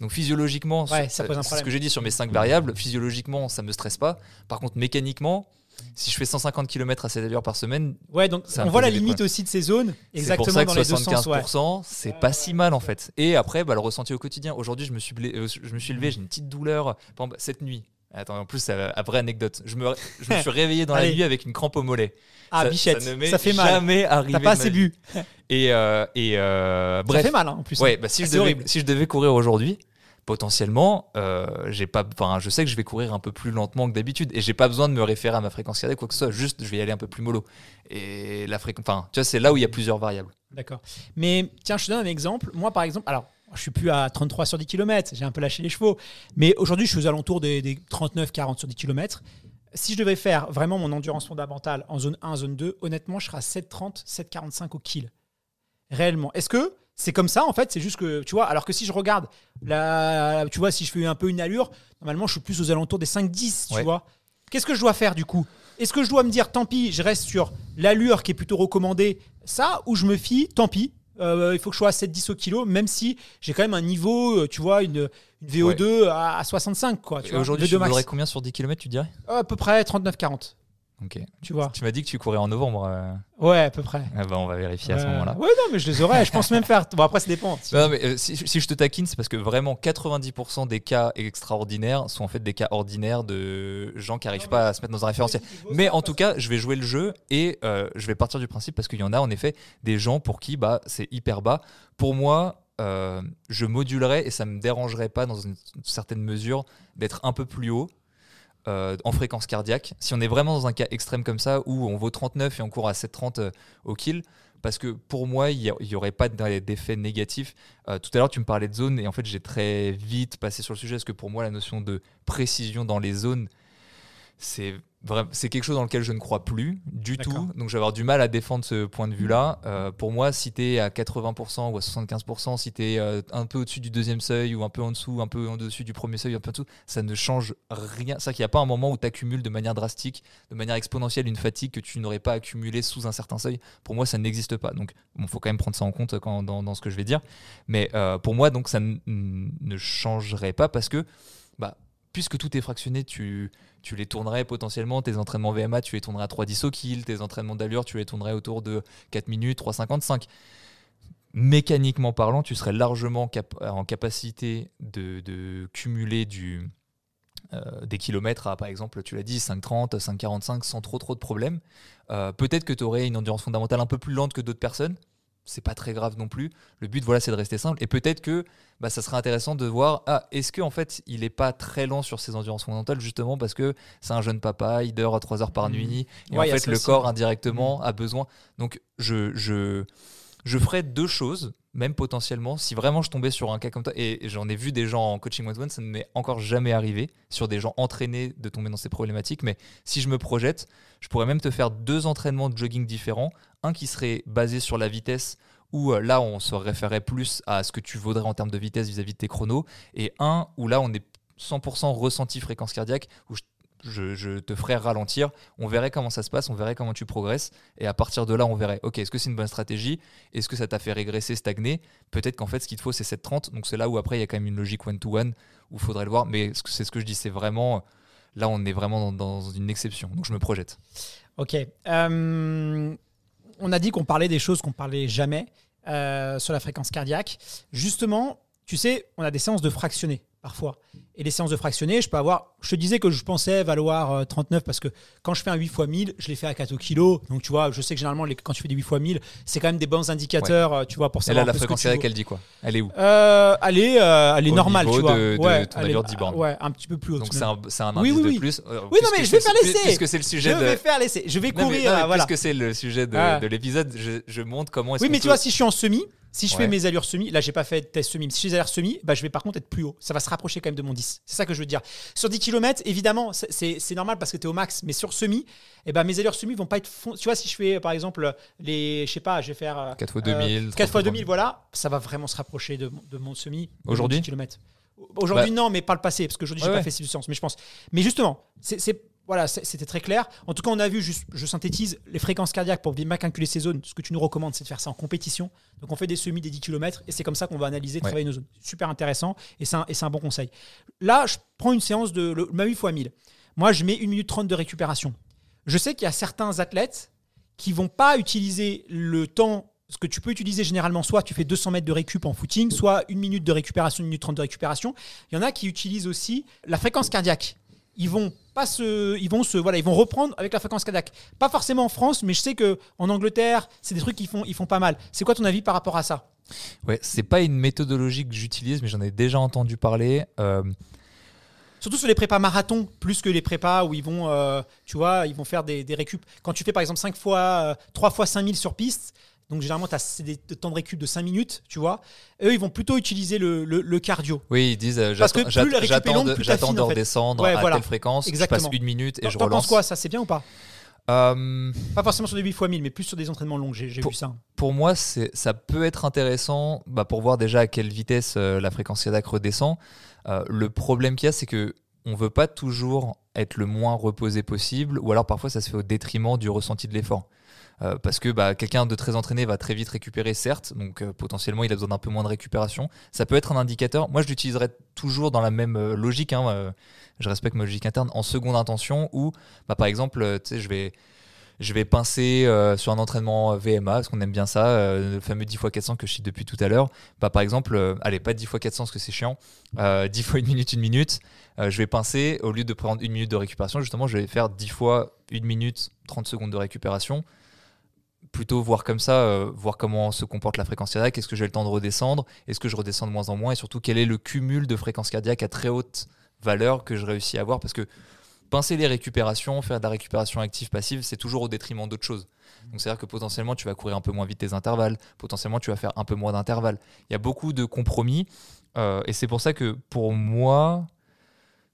Donc, physiologiquement, c'est ce que j'ai dit sur mes cinq variables, physiologiquement, ça ne me stresse pas. Par contre, mécaniquement, si je fais 150 km à cette allure par semaine, ouais, donc on voit la limite
aussi de ces zones. Exactement pour ça que 75%,
c'est pas si mal en fait. Et après, bah, le ressenti au quotidien. Aujourd'hui, je me suis, euh, je me suis levé, j'ai une petite douleur cette nuit. Attends, en plus, ça, euh, après anecdote, je me, je me suis réveillé dans la nuit avec une crampe au mollet. Ah, bichette, ça, fait mal. Jamais arrivé. T'as pas assez bu. Et, euh, et bref. Ça fait mal hein, en plus. Ouais, hein. bah, si, si je devais courir aujourd'hui, potentiellement, euh, pas, je sais que je vais courir un peu plus lentement que d'habitude et j'ai pas besoin de me référer à ma fréquence cardiaque, quoi que ce soit, juste je vais y aller un peu plus mollo. Et la enfin, tu c'est là où il y a plusieurs variables.
D'accord. Mais tiens, je te donne un exemple. Moi, par exemple, alors, je suis plus à 33 sur 10 km, j'ai un peu lâché les chevaux, mais aujourd'hui, je suis aux alentours des, des 39-40 sur 10 km. Si je devais faire vraiment mon endurance fondamentale en zone 1, zone 2, honnêtement, je serais à 7,30, 7,45 au kill. Réellement. Est-ce que c'est comme ça en fait, c'est juste que tu vois, alors que si je regarde la, tu vois, si je fais un peu une allure, normalement je suis plus aux alentours des 5-10, tu vois. Qu'est-ce que je dois faire du coup Est-ce que je dois me dire tant pis, je reste sur l'allure qui est plutôt recommandée, ça, ou je me fie, tant pis, euh, il faut que je sois à 7-10 au kilo, même si j'ai quand même un niveau, euh, tu vois, une, VO2 à, 65. quoi. Aujourd'hui, tu voudrais combien sur 10 km, tu dirais À peu près 39-40.
Ok. Tu vois. Tu m'as dit que tu courais en novembre. Euh. Ouais, à peu près. Ah bah, on va vérifier à ce euh, moment-là. Ouais,
non, mais je les aurais. je pense même faire. Bon, après, ça dépend.
Si, non, mais, euh, si, je te taquine, c'est parce que vraiment 90% des cas extraordinaires sont en fait des cas ordinaires de gens qui n'arrivent pas à se mettre dans un référentiel. Mais en tout cas, je vais jouer le jeu et je vais partir du principe parce qu'il y en a en effet des gens pour qui bah, c'est hyper bas. Pour moi, je modulerais et ça me dérangerait pas dans une certaine mesure d'être un peu plus haut euh, en fréquence cardiaque. Si on est vraiment dans un cas extrême comme ça, où on vaut 39 et on court à 7,30 euh, au kill, parce que pour moi, il n'y aurait pas d'effet négatif. Euh, tout à l'heure, tu me parlais de zone, et en fait, j'ai très vite passé sur le sujet, parce que pour moi, la notion de précision dans les zones c'est c'est quelque chose dans lequel je ne crois plus du tout. Donc, je avoir du mal à défendre ce point de vue-là. Euh, pour moi, si tu es à 80% ou à 75%, si tu es euh, un peu au-dessus du deuxième seuil ou un peu en dessous, un peu en dessus du premier seuil, un peu en dessous, ça ne change rien. C'est-à-dire qu'il n'y a pas un moment où tu accumules de manière drastique, de manière exponentielle, une fatigue que tu n'aurais pas accumulée sous un certain seuil. Pour moi, ça n'existe pas. Donc, il faut quand même prendre ça en compte dans, ce que je vais dire. Mais euh, pour moi, donc, ça ne changerait pas parce que. Bah, puisque tout est fractionné, tu, tu les tournerais potentiellement, tes entraînements VMA, tu les tournerais à 3 10 au kill, tes entraînements d'allure, tu les tournerais autour de 4 minutes, 3,55. Mécaniquement parlant, tu serais largement euh, en capacité de, cumuler euh, des kilomètres à, par exemple, tu l'as dit, 5,30, 5,45 sans trop trop de problèmes. Euh, peut-être que tu aurais une endurance fondamentale un peu plus lente que d'autres personnes, c'est pas très grave non plus. Le but, voilà, c'est de rester simple. Et peut-être que bah, ça sera intéressant de voir, ah, est-ce qu'en en fait, il n'est pas très lent sur ses endurances fondamentales, justement parce que c'est un jeune papa, il dort à 3 heures par mmh. nuit, et en fait, le corps, indirectement, mmh. a besoin. Donc, je, je, je ferais deux choses, même potentiellement, si vraiment je tombais sur un cas comme toi, et j'en ai vu des gens en coaching one-to-one, ça ne m'est encore jamais arrivé, sur des gens entraînés de tomber dans ces problématiques, mais si je me projette, je pourrais même te faire deux entraînements de jogging différents, un qui serait basé sur la vitesse, où euh, là on se référait plus à ce que tu vaudrais en termes de vitesse vis-à-vis de tes chronos, et un où là on est 100% ressenti fréquence cardiaque, où je je, te ferai ralentir, on verrait comment ça se passe, on verrait comment tu progresses, et à partir de là, on verrait, ok, est-ce que c'est une bonne stratégie Est-ce que ça t'a fait régresser, stagner Peut-être qu'en fait, ce qu'il te faut, c'est 7-30, donc c'est là où après, il y a quand même une logique one-to-one, où il faudrait le voir, mais c'est ce que je dis, c'est vraiment, là, on est vraiment dans, une exception, donc je me projette.
Ok. Euh, on a dit qu'on parlait des choses qu'on parlait jamais euh, sur la fréquence cardiaque. Justement, tu sais, on a des séances de fractionner parfois. Et les séances de fractionné, je peux avoir. Je te disais que je pensais valoir 39 euh, parce que quand je fais un 8 x 1000, je l'ai fait à 4 kg Donc tu vois, je sais que généralement, quand tu fais des 8 x 1000, c'est quand même des bons indicateurs, euh, tu vois, pour ça Et là, la fréquence cardiaque, elle dit quoi Elle est où euh, Elle est, euh, normale, tu vois. de ouais, ton ouais, un petit peu plus haut Donc c'est un, un, indice oui, oui, oui. de plus. oui, non, mais je vais faire l'essai. Puisque c'est le sujet. Je vais faire l'essai. Je vais courir. Non, mais, non, Puisque c'est le
sujet de, de l'épisode, je, montre comment. Oui, mais tu vois, si je suis
en semi, si je fais mes allures semi, là j'ai pas fait de test semi, mais si je fais des allures semi, bah, je vais par contre être plus haut. Ça va se rapprocher quand même de mon 10. C'est ça que je veux dire. Sur 10 km, évidemment, c'est normal parce que tu es au max, mais sur semi, eh ben, mes allures semi vont pas être. Tu vois, si je fais par exemple les. Je sais pas, je vais faire. 4 euh, fois 2000. 4 euh, fois 2000, voilà, ça va vraiment se rapprocher de, de mon semi. Aujourd'hui Aujourd'hui, bah non, mais par le passé, parce qu'aujourd'hui, j'ai n'ai pas fait 6 du sens, mais je pense. Mais justement, c'est voilà, c'était très clair. En tout cas, on a vu, je synthétise, les fréquences cardiaques pour bien calculer ces zones. Ce que tu nous recommandes, c'est de faire ça en compétition. Donc, on fait des semis des 10 km et c'est comme ça qu'on va analyser, travailler nos zones. Super intéressant et c'est un, bon conseil. Là, je prends une séance de ma 8 fois 1000. Moi, je mets 1 minute 30 de récupération. Je sais qu'il y a certains athlètes qui vont pas utiliser le temps ce que tu peux utiliser généralement, soit tu fais 200 mètres de récup en footing, soit une minute de récupération, une minute 30 de récupération. Il y en a qui utilisent aussi la fréquence cardiaque ils vont pas se, ils vont se, voilà, ils vont reprendre avec la fréquence Kadak. Pas forcément en France, mais je sais que en Angleterre, c'est des trucs qui font, ils font pas mal. C'est quoi ton avis par rapport à ça
Ouais, c'est pas une méthodologie que j'utilise, mais j'en ai déjà entendu parler. Euh,
Surtout sur les prépas marathon, plus que les prépas où ils vont, euh, tu vois, ils vont faire des, des récup. Quand tu fais par exemple 5 fois, euh, 3 fois 5000 sur piste, donc généralement, as des temps de récup de 5 minutes, tu vois. Eux, ils vont plutôt utiliser le, cardio.
Oui, ils disent j'attends de redescendre à telle fréquence, Exactement. je passe une minute et je relance. penses quoi Ça,
c'est bien ou pas euh, Pas forcément sur des 8 x 1000, mais plus sur des entraînements longs, j'ai vu ça.
Pour moi, ça peut être intéressant bah, pour voir déjà à quelle vitesse euh, la fréquence cardiaque redescend. Euh, le problème qu'il y a, c'est que on veut pas toujours être le moins reposé possible, ou alors parfois ça se fait au détriment du ressenti de l'effort. Euh, parce que bah, quelqu'un de très entraîné va très vite récupérer, certes, donc euh, potentiellement il a besoin d'un peu moins de récupération. Ça peut être un indicateur. Moi, je l'utiliserais toujours dans la même euh, logique. Hein, je respecte ma logique interne en seconde intention où, bah, par exemple, je vais je vais pincer sur un entraînement VMA, parce qu'on aime bien ça, le fameux 10 x 400 que je cite depuis tout à l'heure. Bah, par exemple, allez, pas 10 x 400 parce que c'est chiant, 10 fois 1 minute, 1 minute. je vais pincer, au lieu de prendre 1 minute de récupération, justement, je vais faire 10 fois 1 minute, 30 secondes de récupération plutôt voir comme ça, euh, voir comment se comporte la fréquence cardiaque, est-ce que j'ai le temps de redescendre, est-ce que je redescends de moins en moins, et surtout quel est le cumul de fréquence cardiaque à très haute valeur que je réussis à avoir, parce que pincer les récupérations, faire de la récupération active-passive, c'est toujours au détriment d'autres choses. Donc c'est-à-dire que potentiellement tu vas courir un peu moins vite tes intervalles, potentiellement tu vas faire un peu moins d'intervalles. Il y a beaucoup de compromis, euh, et c'est pour ça que pour moi,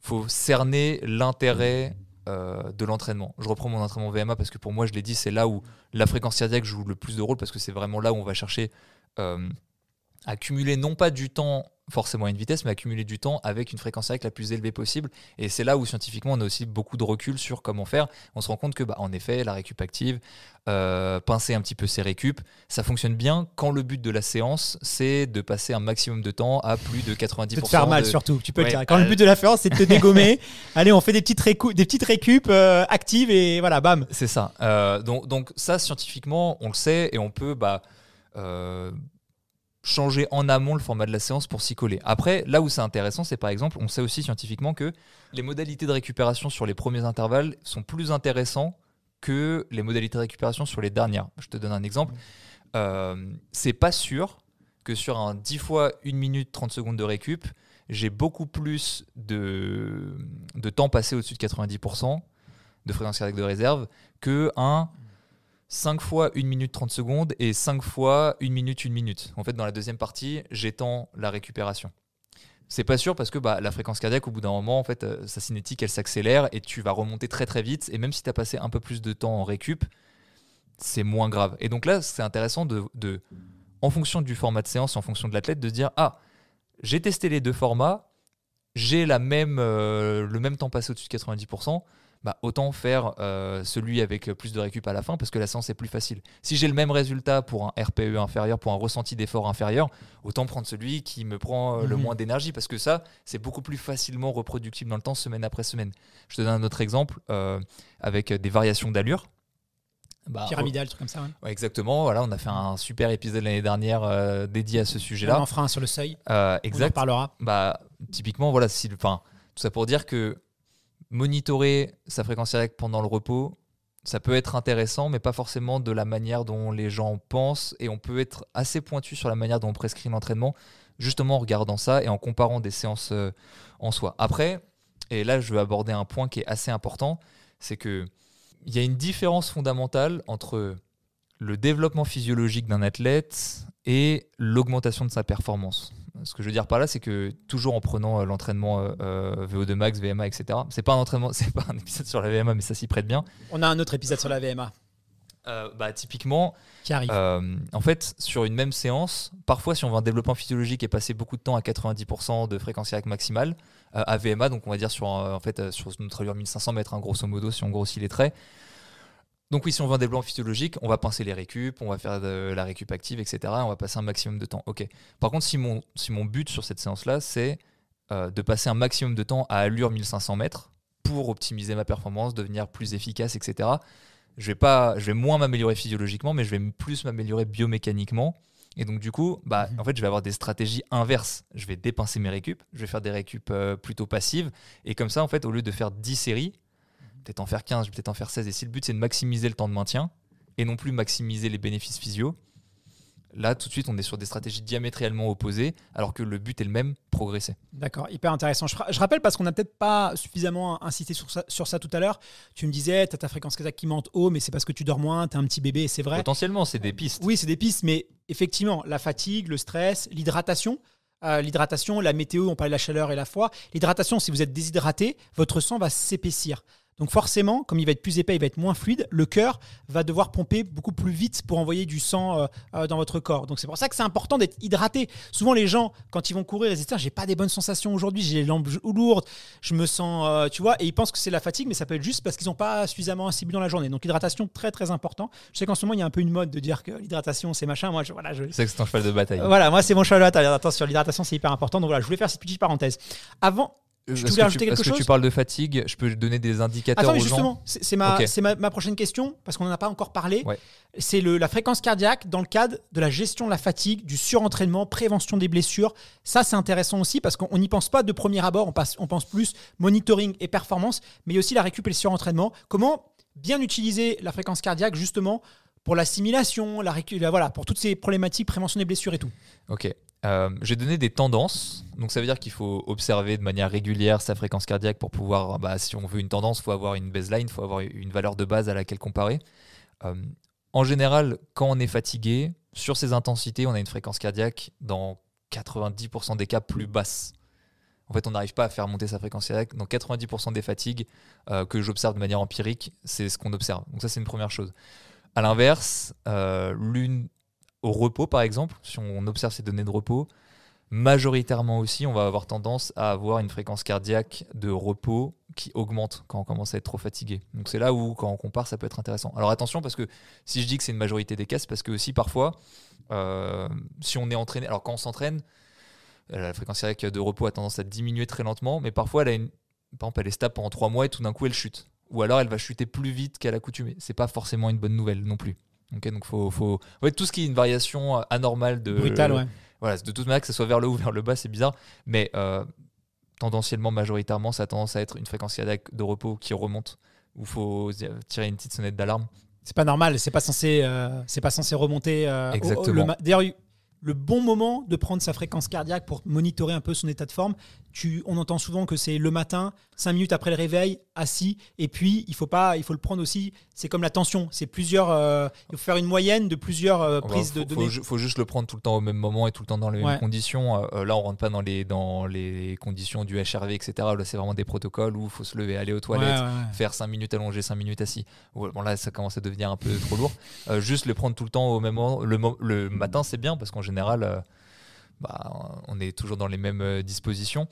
faut cerner l'intérêt euh, de l'entraînement. Je reprends mon entraînement VMA parce que pour moi, je l'ai dit, c'est là où la fréquence cardiaque joue le plus de rôle parce que c'est vraiment là où on va chercher euh, à cumuler non pas du temps forcément à une vitesse, mais accumuler du temps avec une fréquence avec la plus élevée possible. Et c'est là où scientifiquement on a aussi beaucoup de recul sur comment faire. On se rend compte que, bah, en effet, la récup active, euh, pincer un petit peu ses récup, ça fonctionne bien quand le but de la séance c'est de passer un maximum de temps à plus de 90%. De faire mal surtout, tu peux dire. Quand le but de la séance c'est de te dégommer,
allez, on fait des petites, récup, des petites récup euh,
actives et voilà, bam. C'est ça. Euh, donc, donc ça, scientifiquement, on le sait et on peut. Bah, euh, changer en amont le format de la séance pour s'y coller. Après, là où c'est intéressant, c'est par exemple, on sait aussi scientifiquement que les modalités de récupération sur les premiers intervalles sont plus intéressants que les modalités de récupération sur les dernières. Je te donne un exemple. Mmh. Euh, c'est pas sûr que sur un 10 fois 1 minute 30 secondes de récup, j'ai beaucoup plus de, de temps passé au-dessus de 90% de fréquence cardiaque de réserve que un 5 fois 1 minute 30 secondes et 5 fois 1 minute 1 minute. En fait, dans la deuxième partie, j'étends la récupération. C'est pas sûr parce que bah, la fréquence cardiaque, au bout d'un moment, en fait, euh, sa cinétique, elle s'accélère et tu vas remonter très très vite. Et même si tu as passé un peu plus de temps en récup, c'est moins grave. Et donc là, c'est intéressant de, en fonction du format de séance, en fonction de l'athlète, de dire Ah, j'ai testé les deux formats, j'ai la même, euh, le même temps passé au-dessus de 90%. Bah, autant faire euh, celui avec plus de récup à la fin parce que la séance est plus facile. Si j'ai le même résultat pour un RPE inférieur, pour un ressenti d'effort inférieur, autant prendre celui qui me prend euh, le mhm. moins d'énergie parce que ça, c'est beaucoup plus facilement reproductible dans le temps semaine après semaine. Je te donne un autre exemple euh, avec des variations d'allure.
Bah, pyramidal, truc comme ça.
exactement. Voilà, on a fait un super épisode l'année dernière dédié à ce sujet-là. On en fera un sur le seuil. exact. On en parlera. Bah, typiquement, voilà, si, tout ça pour dire que monitorer sa fréquence cardiaque pendant le repos, ça peut être intéressant, mais pas forcément de la manière dont les gens pensent. Et on peut être assez pointu sur la manière dont on prescrit l'entraînement, justement en regardant ça et en comparant des séances euh, en soi. Après, et là je veux aborder un point qui est assez important, c'est que il y a une différence fondamentale entre le développement physiologique d'un athlète et l'augmentation de sa performance. Ce que je veux dire par là, c'est que toujours en prenant euh, l'entraînement euh, euh, VO2 max, VMA, etc. C'est pas un entraînement, c'est pas un épisode sur la VMA, mais ça s'y prête bien.
On a un autre épisode sur la VMA. Bah, typiquement, qui
en fait, sur une même séance, parfois, si on veut un développement physiologique et passer beaucoup de temps à 90% de fréquence cardiaque maximale, à VMA, donc on va dire sur, en fait, sur notre allure 1500 mètres, hein, grosso modo, si on grossit les traits, donc oui, si on veut des blancs physiologiques, on va pincer les récup, on va faire la récup active, etc. On va passer un maximum de temps. Ok. Par contre, si mon, si mon but sur cette séance-là, c'est euh, de passer un maximum de temps à allure 1500 mètres pour optimiser ma performance, devenir plus efficace, etc. Je vais, pas, je vais moins m'améliorer physiologiquement, mais je vais plus m'améliorer biomécaniquement. Et donc du coup, bah, mhm. en fait, je vais avoir des stratégies inverses. Je vais dépincer mes récup, je vais faire des récup euh, plutôt passives. Et comme ça, en fait, au lieu de faire 10 séries, peut-être en faire 15, je peut-être en faire 16. Et si le but c'est de maximiser le temps de maintien et non plus maximiser les bénéfices physio, là tout de suite on est sur des stratégies diamétralement opposées alors que le but est le même, progresser.
D'accord, hyper intéressant. Je, rappelle parce qu'on n'a peut-être pas suffisamment insisté sur ça, sur ça tout à l'heure. Tu me disais, tu as ta fréquence cardiaque qui monte haut, mais c'est parce que tu dors moins, tu as un petit bébé, c'est vrai.
Potentiellement, c'est des pistes.
Oui, c'est des pistes, mais effectivement, la fatigue, le stress, l'hydratation. Euh, l'hydratation, la météo, on parlait de la chaleur et la foi. L'hydratation, si vous êtes déshydraté, votre sang va s'épaissir. Donc forcément, comme il va être plus épais, il va être moins fluide, le cœur va devoir pomper beaucoup plus vite pour envoyer du sang euh, euh, dans votre corps. Donc c'est pour ça que c'est important d'être hydraté. Souvent les gens, quand ils vont courir, ils disent j'ai pas des bonnes sensations aujourd'hui, j'ai les jambes lourdes, je me sens, euh, tu vois, et ils pensent que c'est la fatigue, mais ça peut être juste parce qu'ils n'ont pas suffisamment bu dans la journée. Donc hydratation très très important. Je sais qu'en ce moment il y a un peu une mode de dire que l'hydratation c'est machin. Moi je voilà je. C'est que
c'est ton cheval de bataille.
Voilà, moi c'est mon cheval de bataille. Attention, l'hydratation c'est hyper important. Donc voilà, je voulais faire cette petite parenthèse. Avant je euh, voulais rajouter quelque chose. Parce que tu
parles de fatigue Je peux donner des indicateurs Attends, mais justement, c'est ma,
prochaine question, parce qu'on n'en a pas encore parlé. C'est la fréquence cardiaque dans le cadre de la gestion de la fatigue, du surentraînement, prévention des blessures. Ça, c'est intéressant aussi, parce qu'on n'y pense pas de premier abord, on, passe, on pense plus monitoring et performance, mais il y a aussi la récup et le surentraînement. Comment bien utiliser la fréquence cardiaque, justement, pour l'assimilation, la, la, voilà, pour toutes ces problématiques, prévention des blessures et tout.
Ok, euh, J'ai donné des tendances. Donc ça veut dire qu'il faut observer de manière régulière sa fréquence cardiaque pour pouvoir, ah bah, si on veut une tendance, il faut avoir une baseline, il faut avoir une valeur de base à laquelle comparer. Euh, en général, quand on est fatigué, sur ces intensités, on a une fréquence cardiaque dans 90% des cas plus basse. En fait, on n'arrive pas à faire monter sa fréquence cardiaque. Dans 90% des fatigues euh, que j'observe de manière empirique, c'est ce qu'on observe. Donc ça, c'est une première chose. À l'inverse, l'une au repos, par exemple, si on observe ces données de repos, majoritairement aussi, on va avoir tendance à avoir une fréquence cardiaque de repos qui augmente quand on commence à être trop fatigué. Donc c'est là où, quand on compare, ça peut être intéressant. Alors attention, parce que si je dis que c'est une majorité des cas, c'est parce que aussi parfois, euh, si on est entraîné, alors quand on s'entraîne, la fréquence cardiaque de repos a tendance à diminuer très lentement, mais parfois elle a une, par exemple, elle est stable pendant trois mois et tout d'un coup elle chute. Ou alors elle va chuter plus vite qu'à l'accoutumée. C'est pas forcément une bonne nouvelle non plus donc faut, faut... tout ce qui est une variation anormale de. Brutale, ouais. Voilà, de toute manière, que ce soit vers le haut ou vers le bas, c'est bizarre. Mais euh, tendanciellement, majoritairement, ça a tendance à être une fréquence cardiaque de repos qui remonte, où il faut tirer une petite sonnette d'alarme.
C'est pas normal, c'est pas censé, euh, c'est pas censé remonter. Euh, Exactement. D'ailleurs, le bon moment de prendre sa fréquence cardiaque pour monitorer un peu son état de forme, on entend souvent que c'est le matin, cinq minutes après le réveil, assis. Et puis, il faut pas, il faut le prendre aussi. C'est comme la tension. C'est plusieurs. Euh, il faut faire une moyenne de plusieurs euh, bah, prises de données. Il
faut, juste le prendre tout le temps au même moment et tout le temps dans les mêmes conditions. Euh, là, on rentre pas dans les dans les conditions du HRV, etc. Là, c'est vraiment des protocoles où il faut se lever, aller aux toilettes, faire cinq minutes allongé, cinq minutes assis. Bon, là, ça commence à devenir un peu trop lourd. juste le prendre tout le temps au même moment. le matin, c'est bien parce qu'en général bah, on est toujours dans les mêmes euh, dispositions.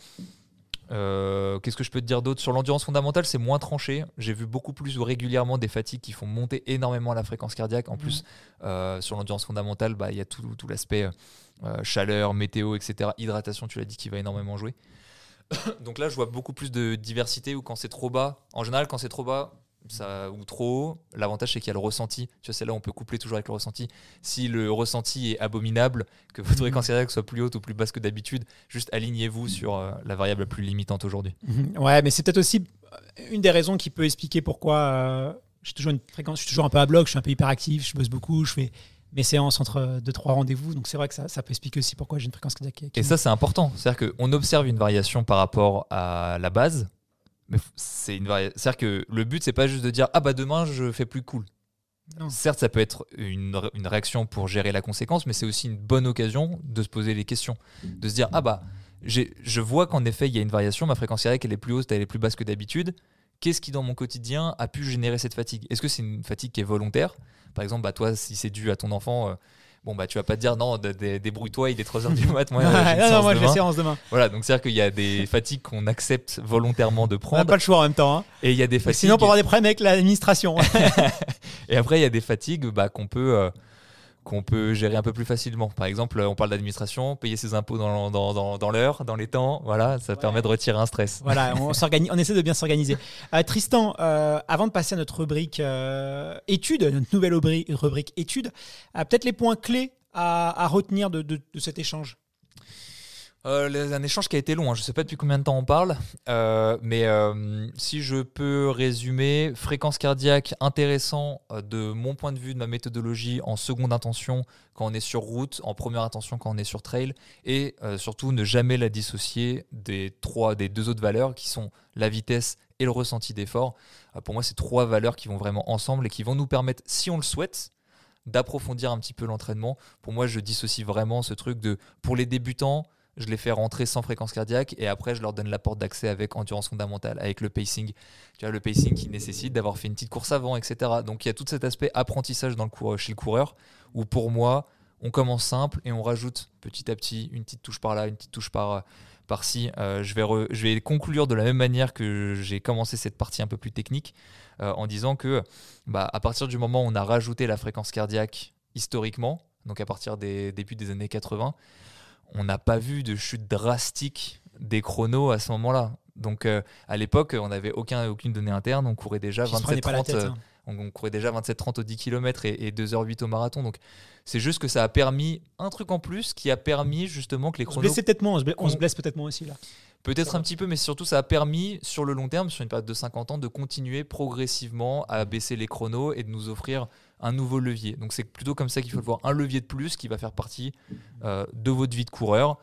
Euh, qu'est-ce que je peux te dire d'autre Sur l'endurance fondamentale, c'est moins tranché. J'ai vu beaucoup plus ou régulièrement des fatigues qui font monter énormément la fréquence cardiaque. En mmh. plus, euh, sur l'endurance fondamentale, bah, il y a tout, l'aspect chaleur, météo, etc. Hydratation, tu l'as dit, qui va énormément jouer. Donc là, je vois beaucoup plus de diversité Ou quand c'est trop bas, en général, quand c'est trop bas, ça, ou trop L'avantage, c'est qu'il y a le ressenti. Tu vois, c'est là on peut coupler toujours avec le ressenti. Si le ressenti est abominable, que vous votre fréquence mhm. cardiaque soit plus haute ou plus basse que d'habitude, juste alignez-vous sur euh, la variable la plus limitante aujourd'hui.
Mhm. Ouais, mais c'est peut-être aussi euh, une des raisons qui peut expliquer pourquoi euh, j'ai toujours une fréquence, je suis toujours un peu à bloc, je suis un peu hyperactif, je bosse beaucoup, je fais mes séances entre deux, trois rendez-vous. Donc c'est vrai que ça, ça, peut expliquer aussi pourquoi j'ai une fréquence cardiaque.
Et ça, c'est important. C'est-à-dire qu'on observe une variation par rapport à la base, c'est une cest que le but, c'est pas juste de dire ah bah demain je fais plus cool. Certes, ça peut être une, une, réaction pour gérer la conséquence, mais c'est aussi une bonne occasion de se poser les questions, de se dire ah bah je vois qu'en effet il y a une variation, ma fréquence cardiaque elle est plus haute, elle est plus basse que d'habitude. Qu'est-ce qui dans mon quotidien a pu générer cette fatigue Est-ce que c'est une fatigue qui est volontaire Par exemple, bah toi, si c'est dû à ton enfant, euh, bon, bah, tu vas pas te dire non, débrouille-toi, il est 3h du mat. Moi, non, non, séance demain. Voilà, donc c'est-à-dire qu'il y a des fatigues qu'on accepte volontairement de prendre. On n'a pas le choix en même temps. Hein. Et il y a des fatigues. Sinon, pour avoir des
problèmes avec l'administration.
et après, il y a des fatigues bah, qu'on peut. Euh, qu'on peut gérer un peu plus facilement. Par exemple, on parle d'administration, payer ses impôts dans, l'heure, dans les temps, voilà, ça permet de retirer un stress. Voilà, on, on
essaie de bien s'organiser. Euh, Tristan, euh, avant de passer à notre rubrique étude euh, études, notre nouvelle rubrique, étude études, peut-être les points clés à, retenir de cet échange
euh, un échange qui a été long, hein. je ne sais pas depuis combien de temps on parle, euh, mais euh, si je peux résumer, fréquence cardiaque intéressant de mon point de vue, de ma méthodologie en seconde intention quand on est sur route, en première intention quand on est sur trail, et surtout ne jamais la dissocier des, trois, des deux autres valeurs qui sont la vitesse et le ressenti d'effort. pour moi, c'est trois valeurs qui vont vraiment ensemble et qui vont nous permettre, si on le souhaite, d'approfondir un petit peu l'entraînement. Pour moi, je dissocie vraiment ce truc de pour les débutants, je les fais rentrer sans fréquence cardiaque et après je leur donne la porte d'accès avec endurance fondamentale, avec le pacing. Tu le pacing qui nécessite d'avoir fait une petite course avant, etc. Donc il y a tout cet aspect apprentissage dans le cours, chez le coureur où pour moi, on commence simple et on rajoute petit à petit une petite touche par là, une petite touche par, par ci. Euh, je, vais je vais conclure de la même manière que j'ai commencé cette partie un peu plus technique euh, en disant que bah, à partir du moment où on a rajouté la fréquence cardiaque historiquement, donc à partir des débuts des années 80, on n'a pas vu de chute drastique des chronos à ce moment-là. Donc euh, à l'époque, on n'avait aucune donnée interne, on courait déjà 27-30 hein. euh, on, courait déjà 27 30 au 10 km et, 2h08 au marathon. Donc c'est juste que ça a permis un truc en plus qui a permis justement que les chronos. On se blesse,
blesse peut-être moins aussi là. Peut-être un
petit peu, mais surtout ça a permis sur le long terme, sur une période de 50 ans, de continuer progressivement à baisser les chronos et de nous offrir un nouveau levier. Donc c'est plutôt comme ça qu'il faut avoir voir, un levier de plus qui va faire partie euh, de votre vie de coureur.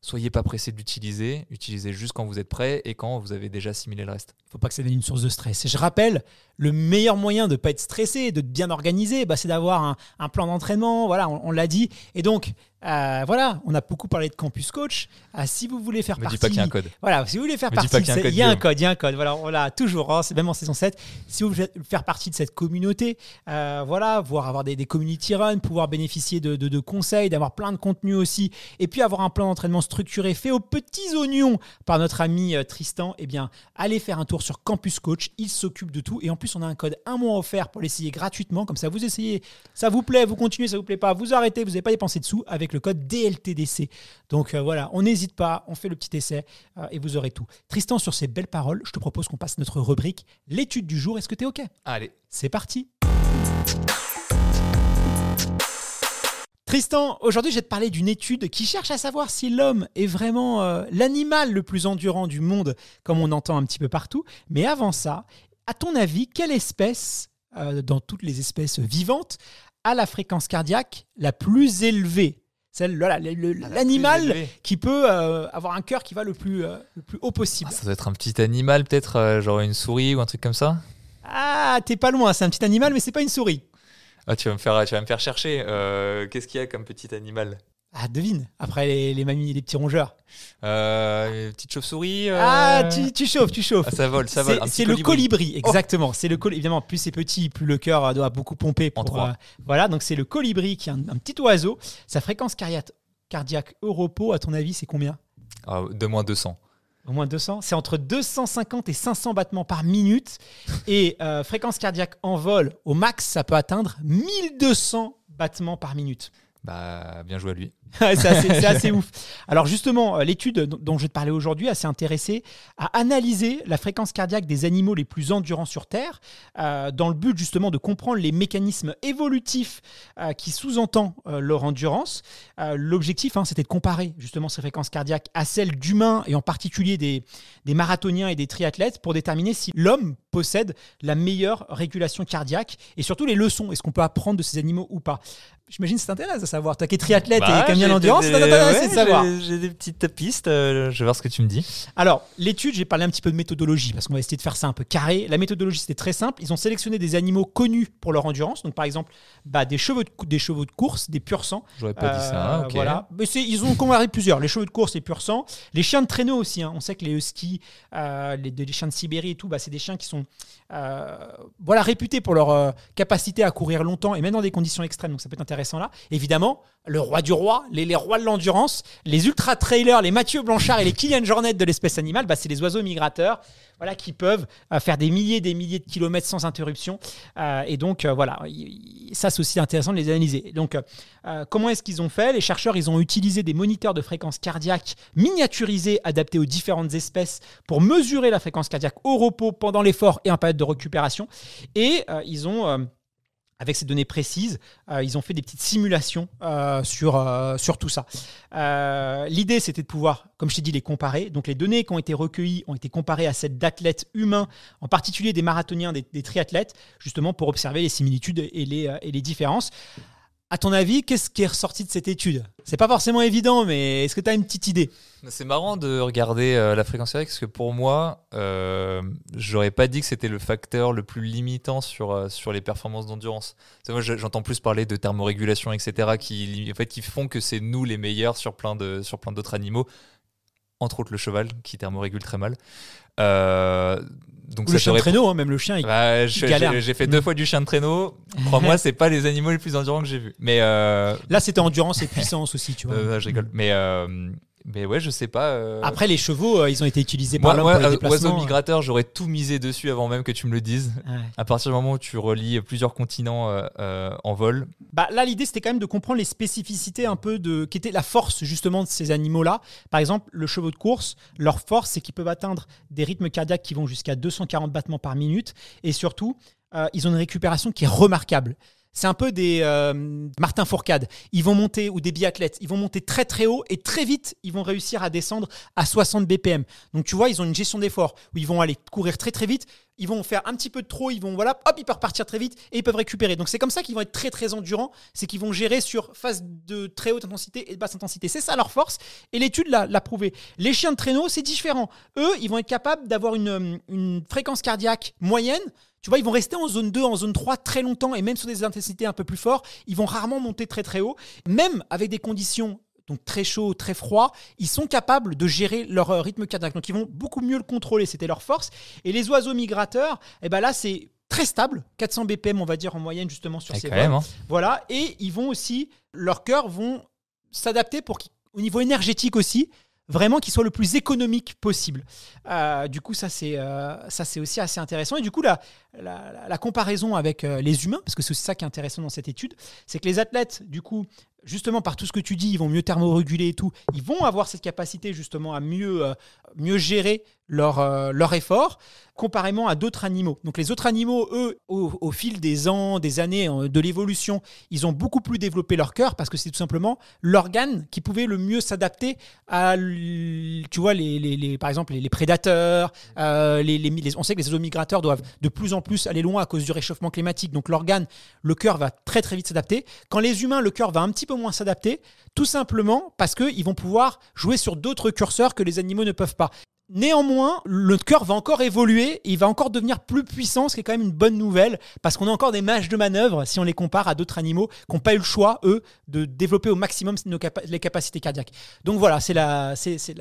Soyez pas pressé d'utiliser, utilisez
juste quand vous êtes prêt et quand vous avez déjà assimilé le reste faut pas que ça devienne une source de stress. Je rappelle, le meilleur moyen de ne pas être stressé, de bien organiser, bah, c'est d'avoir un, plan d'entraînement. Voilà, on, l'a dit. Et donc, euh, voilà, on a beaucoup parlé de Campus Coach. Euh, si vous voulez faire partie, code. Voilà, si vous voulez faire partie, il y, a un code, il y a un code. Voilà, on toujours, hein, c'est même en saison 7. Si vous voulez faire partie de cette communauté, euh, voilà, voir avoir des, community runs pouvoir bénéficier de, de conseils, d'avoir plein de contenu aussi, et puis avoir un plan d'entraînement structuré fait aux petits oignons par notre ami Tristan, eh bien, allez faire un tour sur Campus Coach. Il s'occupe de tout. Et en plus, on a un code un mois offert pour l'essayer gratuitement. Comme ça, vous essayez. Ça vous plaît, vous continuez. Ça vous plaît pas, vous arrêtez. Vous n'avez pas dépensé de sous avec le code DLTDC. Donc euh, voilà, on n'hésite pas. On fait le petit essai euh, et vous aurez tout. Tristan, sur ces belles paroles, je te propose qu'on passe notre rubrique l'étude du jour. Est-ce que tu es OK Allez. C'est parti. Tristan, aujourd'hui je vais te parler d'une étude qui cherche à savoir si l'homme est vraiment euh, l'animal le plus endurant du monde, comme on entend un petit peu partout. Mais avant ça, à ton avis, quelle espèce, euh, dans toutes les espèces vivantes, a la fréquence cardiaque la plus élevée celle ah, l'animal qui peut euh, avoir un cœur qui va le plus, haut possible. Ah, ça
doit être un petit animal peut-être, genre une souris ou un truc comme ça.
Ah, t'es pas loin, c'est un petit animal, mais c'est pas une souris.
Ah, tu vas me faire, chercher. Euh, qu'est-ce qu'il y a comme
petit animal Ah, devine. Après les, les mamies, les petits rongeurs. Euh, petite chauve-souris. Euh. Ah, tu, chauffes, tu chauffes. Ah, ça vole, ça vole. C'est le colibri, oh. exactement. c'est le colibri. Évidemment, plus c'est petit, plus le cœur doit beaucoup pomper. Pour, euh, voilà, donc c'est le colibri qui est un, petit oiseau. Sa fréquence cardiaque, au repos, à ton avis, c'est combien
ah, De moins 200.
Au moins 200. C'est entre 250 et 500 battements par minute. Et euh, fréquence cardiaque en vol, au max, ça peut atteindre 1200 battements par minute. Bah, bien joué à lui. c'est assez, ouf. Alors justement, euh, l'étude dont je vais te parler aujourd'hui a s'est intéressée à analyser la fréquence cardiaque des animaux les plus endurants sur Terre, euh, dans le but justement de comprendre les mécanismes évolutifs euh, qui sous entendent leur endurance. L'objectif, hein, c'était de comparer justement ces fréquences cardiaques à celles d'humains et en particulier des, marathoniens et des triathlètes pour déterminer si l'homme possède la meilleure régulation cardiaque et surtout les leçons. Est-ce qu'on peut apprendre de ces animaux ou pas J'imagine que ça t'intéresse à savoir. Toi qui es triathlète et bah, et savoir.
J'ai des petites pistes, euh, je vais voir ce que tu me dis.
Alors, l'étude, j'ai parlé un petit peu de méthodologie, parce qu'on va essayer de faire ça un peu carré. La méthodologie, c'était très simple. Ils ont sélectionné des animaux connus pour leur endurance, donc par exemple bah, des, chevaux de, des chevaux de course, des purs sang. J'aurais pas dit ça, euh, voilà. ils ont comparé plusieurs, les chevaux de course, les pur sang, les chiens de traîneau aussi. Hein. On sait que les huskies, euh, les, chiens de Sibérie et tout, bah, c'est des chiens qui sont euh, voilà, réputés pour leur euh, capacité à courir longtemps et même dans des conditions extrêmes, donc ça peut être intéressant là. Évidemment, le roi du roi, les, rois de l'endurance, les ultra-trailers, les Mathieu Blanchard et les Kylian Jornet de l'espèce animale, bah, c'est les oiseaux migrateurs voilà, qui peuvent euh, faire des milliers des milliers de kilomètres sans interruption. Euh, et donc, euh, voilà, ça c'est aussi intéressant de les analyser. Donc, comment est-ce qu'ils ont fait Les chercheurs, ils ont utilisé des moniteurs de fréquence cardiaque miniaturisés, adaptés aux différentes espèces, pour mesurer la fréquence cardiaque au repos, pendant l'effort et en période de récupération. Et ils ont avec ces données précises, euh, ils ont fait des petites simulations euh, sur, euh, sur tout ça. L'idée, c'était de pouvoir, comme je t'ai dit, les comparer. Donc les données qui ont été recueillies ont été comparées à celles d'athlètes humains, en particulier des marathoniens, des, triathlètes, justement pour observer les similitudes et et les différences. À ton avis, qu'est-ce qui est ressorti de cette étude C'est pas forcément évident, mais est-ce que tu as une petite idée
C'est marrant de regarder euh, la fréquence cardiaque, parce que pour moi, euh, j'aurais pas dit que c'était le facteur le plus limitant sur, euh, sur les performances d'endurance. Moi, j'entends plus parler de thermorégulation, etc., qui, fait, qui font que c'est nous les meilleurs sur plein d'autres animaux, entre autres le cheval, qui thermorégule très mal le chien de traîneau, hein, même le chien, il, bah, J'ai fait deux mm. fois du chien de traîneau. Mm-hmm. Crois-moi, c'est pas les animaux les plus endurants que j'ai vu Mais euh, là, c'était endurance et puissance aussi, tu euh, vois. je rigole. Mm. Mais euh, mais ouais, je sais pas. Euh, Après, les
chevaux, euh, ils
ont été utilisés par les euh, hein. migrateur, j'aurais tout misé dessus avant même que tu me le dises. À partir du moment où tu relies plusieurs continents en vol.
Bah, là, l'idée, c'était quand même de comprendre les spécificités un peu de qui était la force justement de ces animaux-là. Par exemple, le chevaux de course, leur force, c'est qu'ils peuvent atteindre des rythmes cardiaques qui vont jusqu'à 240 battements par minute, et surtout, ils ont une récupération qui est remarquable. C'est un peu des euh, Martin Fourcade. Ils vont monter, ou des biathlètes, ils vont monter très très haut et très vite, ils vont réussir à descendre à 60 BPM. Donc tu vois, ils ont une gestion d'effort où ils vont aller courir très très vite, ils vont faire un petit peu de trop, ils vont, voilà, hop, ils peuvent repartir très vite et ils peuvent récupérer. Donc c'est comme ça qu'ils vont être très très endurants, c'est qu'ils vont gérer sur phase de très haute intensité et de basse intensité. C'est ça leur force et l'étude l'a prouvé. Les chiens de traîneau, c'est différent. Eux, ils vont être capables d'avoir une fréquence cardiaque moyenne tu vois, ils vont rester en zone 2, en zone 3 très longtemps et même sur des intensités un peu plus fortes, ils vont rarement monter très très haut. Même avec des conditions donc très chaud, très froid, ils sont capables de gérer leur euh, rythme cardiaque. Donc ils vont beaucoup mieux le contrôler, c'était leur force. Et les oiseaux migrateurs, eh ben là c'est très stable, 400 BPM on va dire en moyenne justement sur eh, ces vols. Hein. Voilà, et ils vont aussi, leur cœur vont s'adapter pour au niveau énergétique aussi, vraiment qu'il soit le plus économique possible. Euh, du coup, ça c'est euh, ça c'est aussi assez intéressant. Et du coup, la, la, comparaison avec euh, les humains, parce que c'est aussi ça qui est intéressant dans cette étude, c'est que les athlètes, du coup, justement par tout ce que tu dis, ils vont mieux thermoréguler et tout, ils vont avoir cette capacité justement à mieux, euh, mieux gérer leur, euh, leur effort comparément à d'autres animaux. Donc les autres animaux, eux, au, fil des ans, des années euh, de l'évolution, ils ont beaucoup plus développé leur cœur parce que c'est tout simplement l'organe qui pouvait le mieux s'adapter à, tu vois, les, les, par exemple, les, prédateurs. les, on sait que les oiseaux migrateurs doivent de plus en plus aller loin à cause du réchauffement climatique. Donc l'organe, le cœur va très très vite s'adapter. Quand les humains, le cœur va un petit peu moins s'adapter, tout simplement parce qu'ils vont pouvoir jouer sur d'autres curseurs que les animaux ne peuvent pas. Néanmoins, le cœur va encore évoluer, il va encore devenir plus puissant, ce qui est quand même une bonne nouvelle, parce qu'on a encore des mâches de manœuvre si on les compare à d'autres animaux qui n'ont pas eu le choix, eux, de développer au maximum les capacités cardiaques. Donc voilà, c'est la,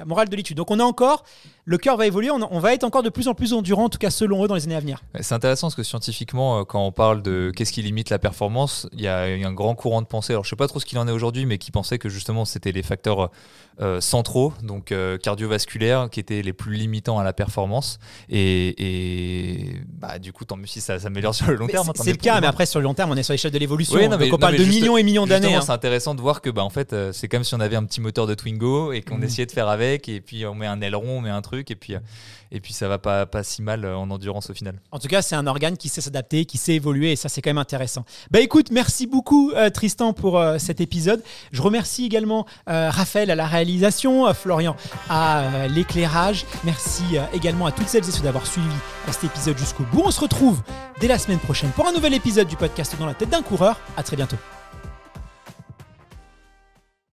morale de l'étude. Donc on a encore, le cœur va évoluer, on, va être encore de plus en plus endurant, en tout cas selon eux, dans les années à venir.
C'est intéressant parce que scientifiquement, euh, quand on parle de qu'est-ce qui limite la performance, il y a un grand courant de pensée, alors je ne sais pas trop ce qu'il en est aujourd'hui, mais qui pensait que justement c'était les facteurs euh, centraux, donc euh, cardiovasculaires, qui étaient les plus limitant à la performance. Et, bah, du coup, tant mieux si ça s'améliore sur le long terme. C'est le cas, mais
après, sur le long terme, on est sur l'échelle de l'évolution. on parle de millions et millions d'années. Hein. C'est
intéressant de voir que bah, en fait, euh, c'est comme si on avait un petit moteur de Twingo et qu'on mm. essayait de faire avec, et puis on met un aileron, on met un truc, et puis. Euh, et puis ça va pas, pas si mal euh, en endurance au final.
En tout cas, c'est un organe qui sait s'adapter, qui sait évoluer et ça c'est quand même intéressant. Bah écoute, merci beaucoup euh, Tristan pour euh, cet épisode. Je remercie également Raphaël à la réalisation, Florian à l'éclairage. Merci également à toutes celles et ceux d'avoir suivi cet épisode jusqu'au bout. On se retrouve dès la semaine prochaine pour un nouvel épisode du podcast dans la tête d'un coureur. À très bientôt.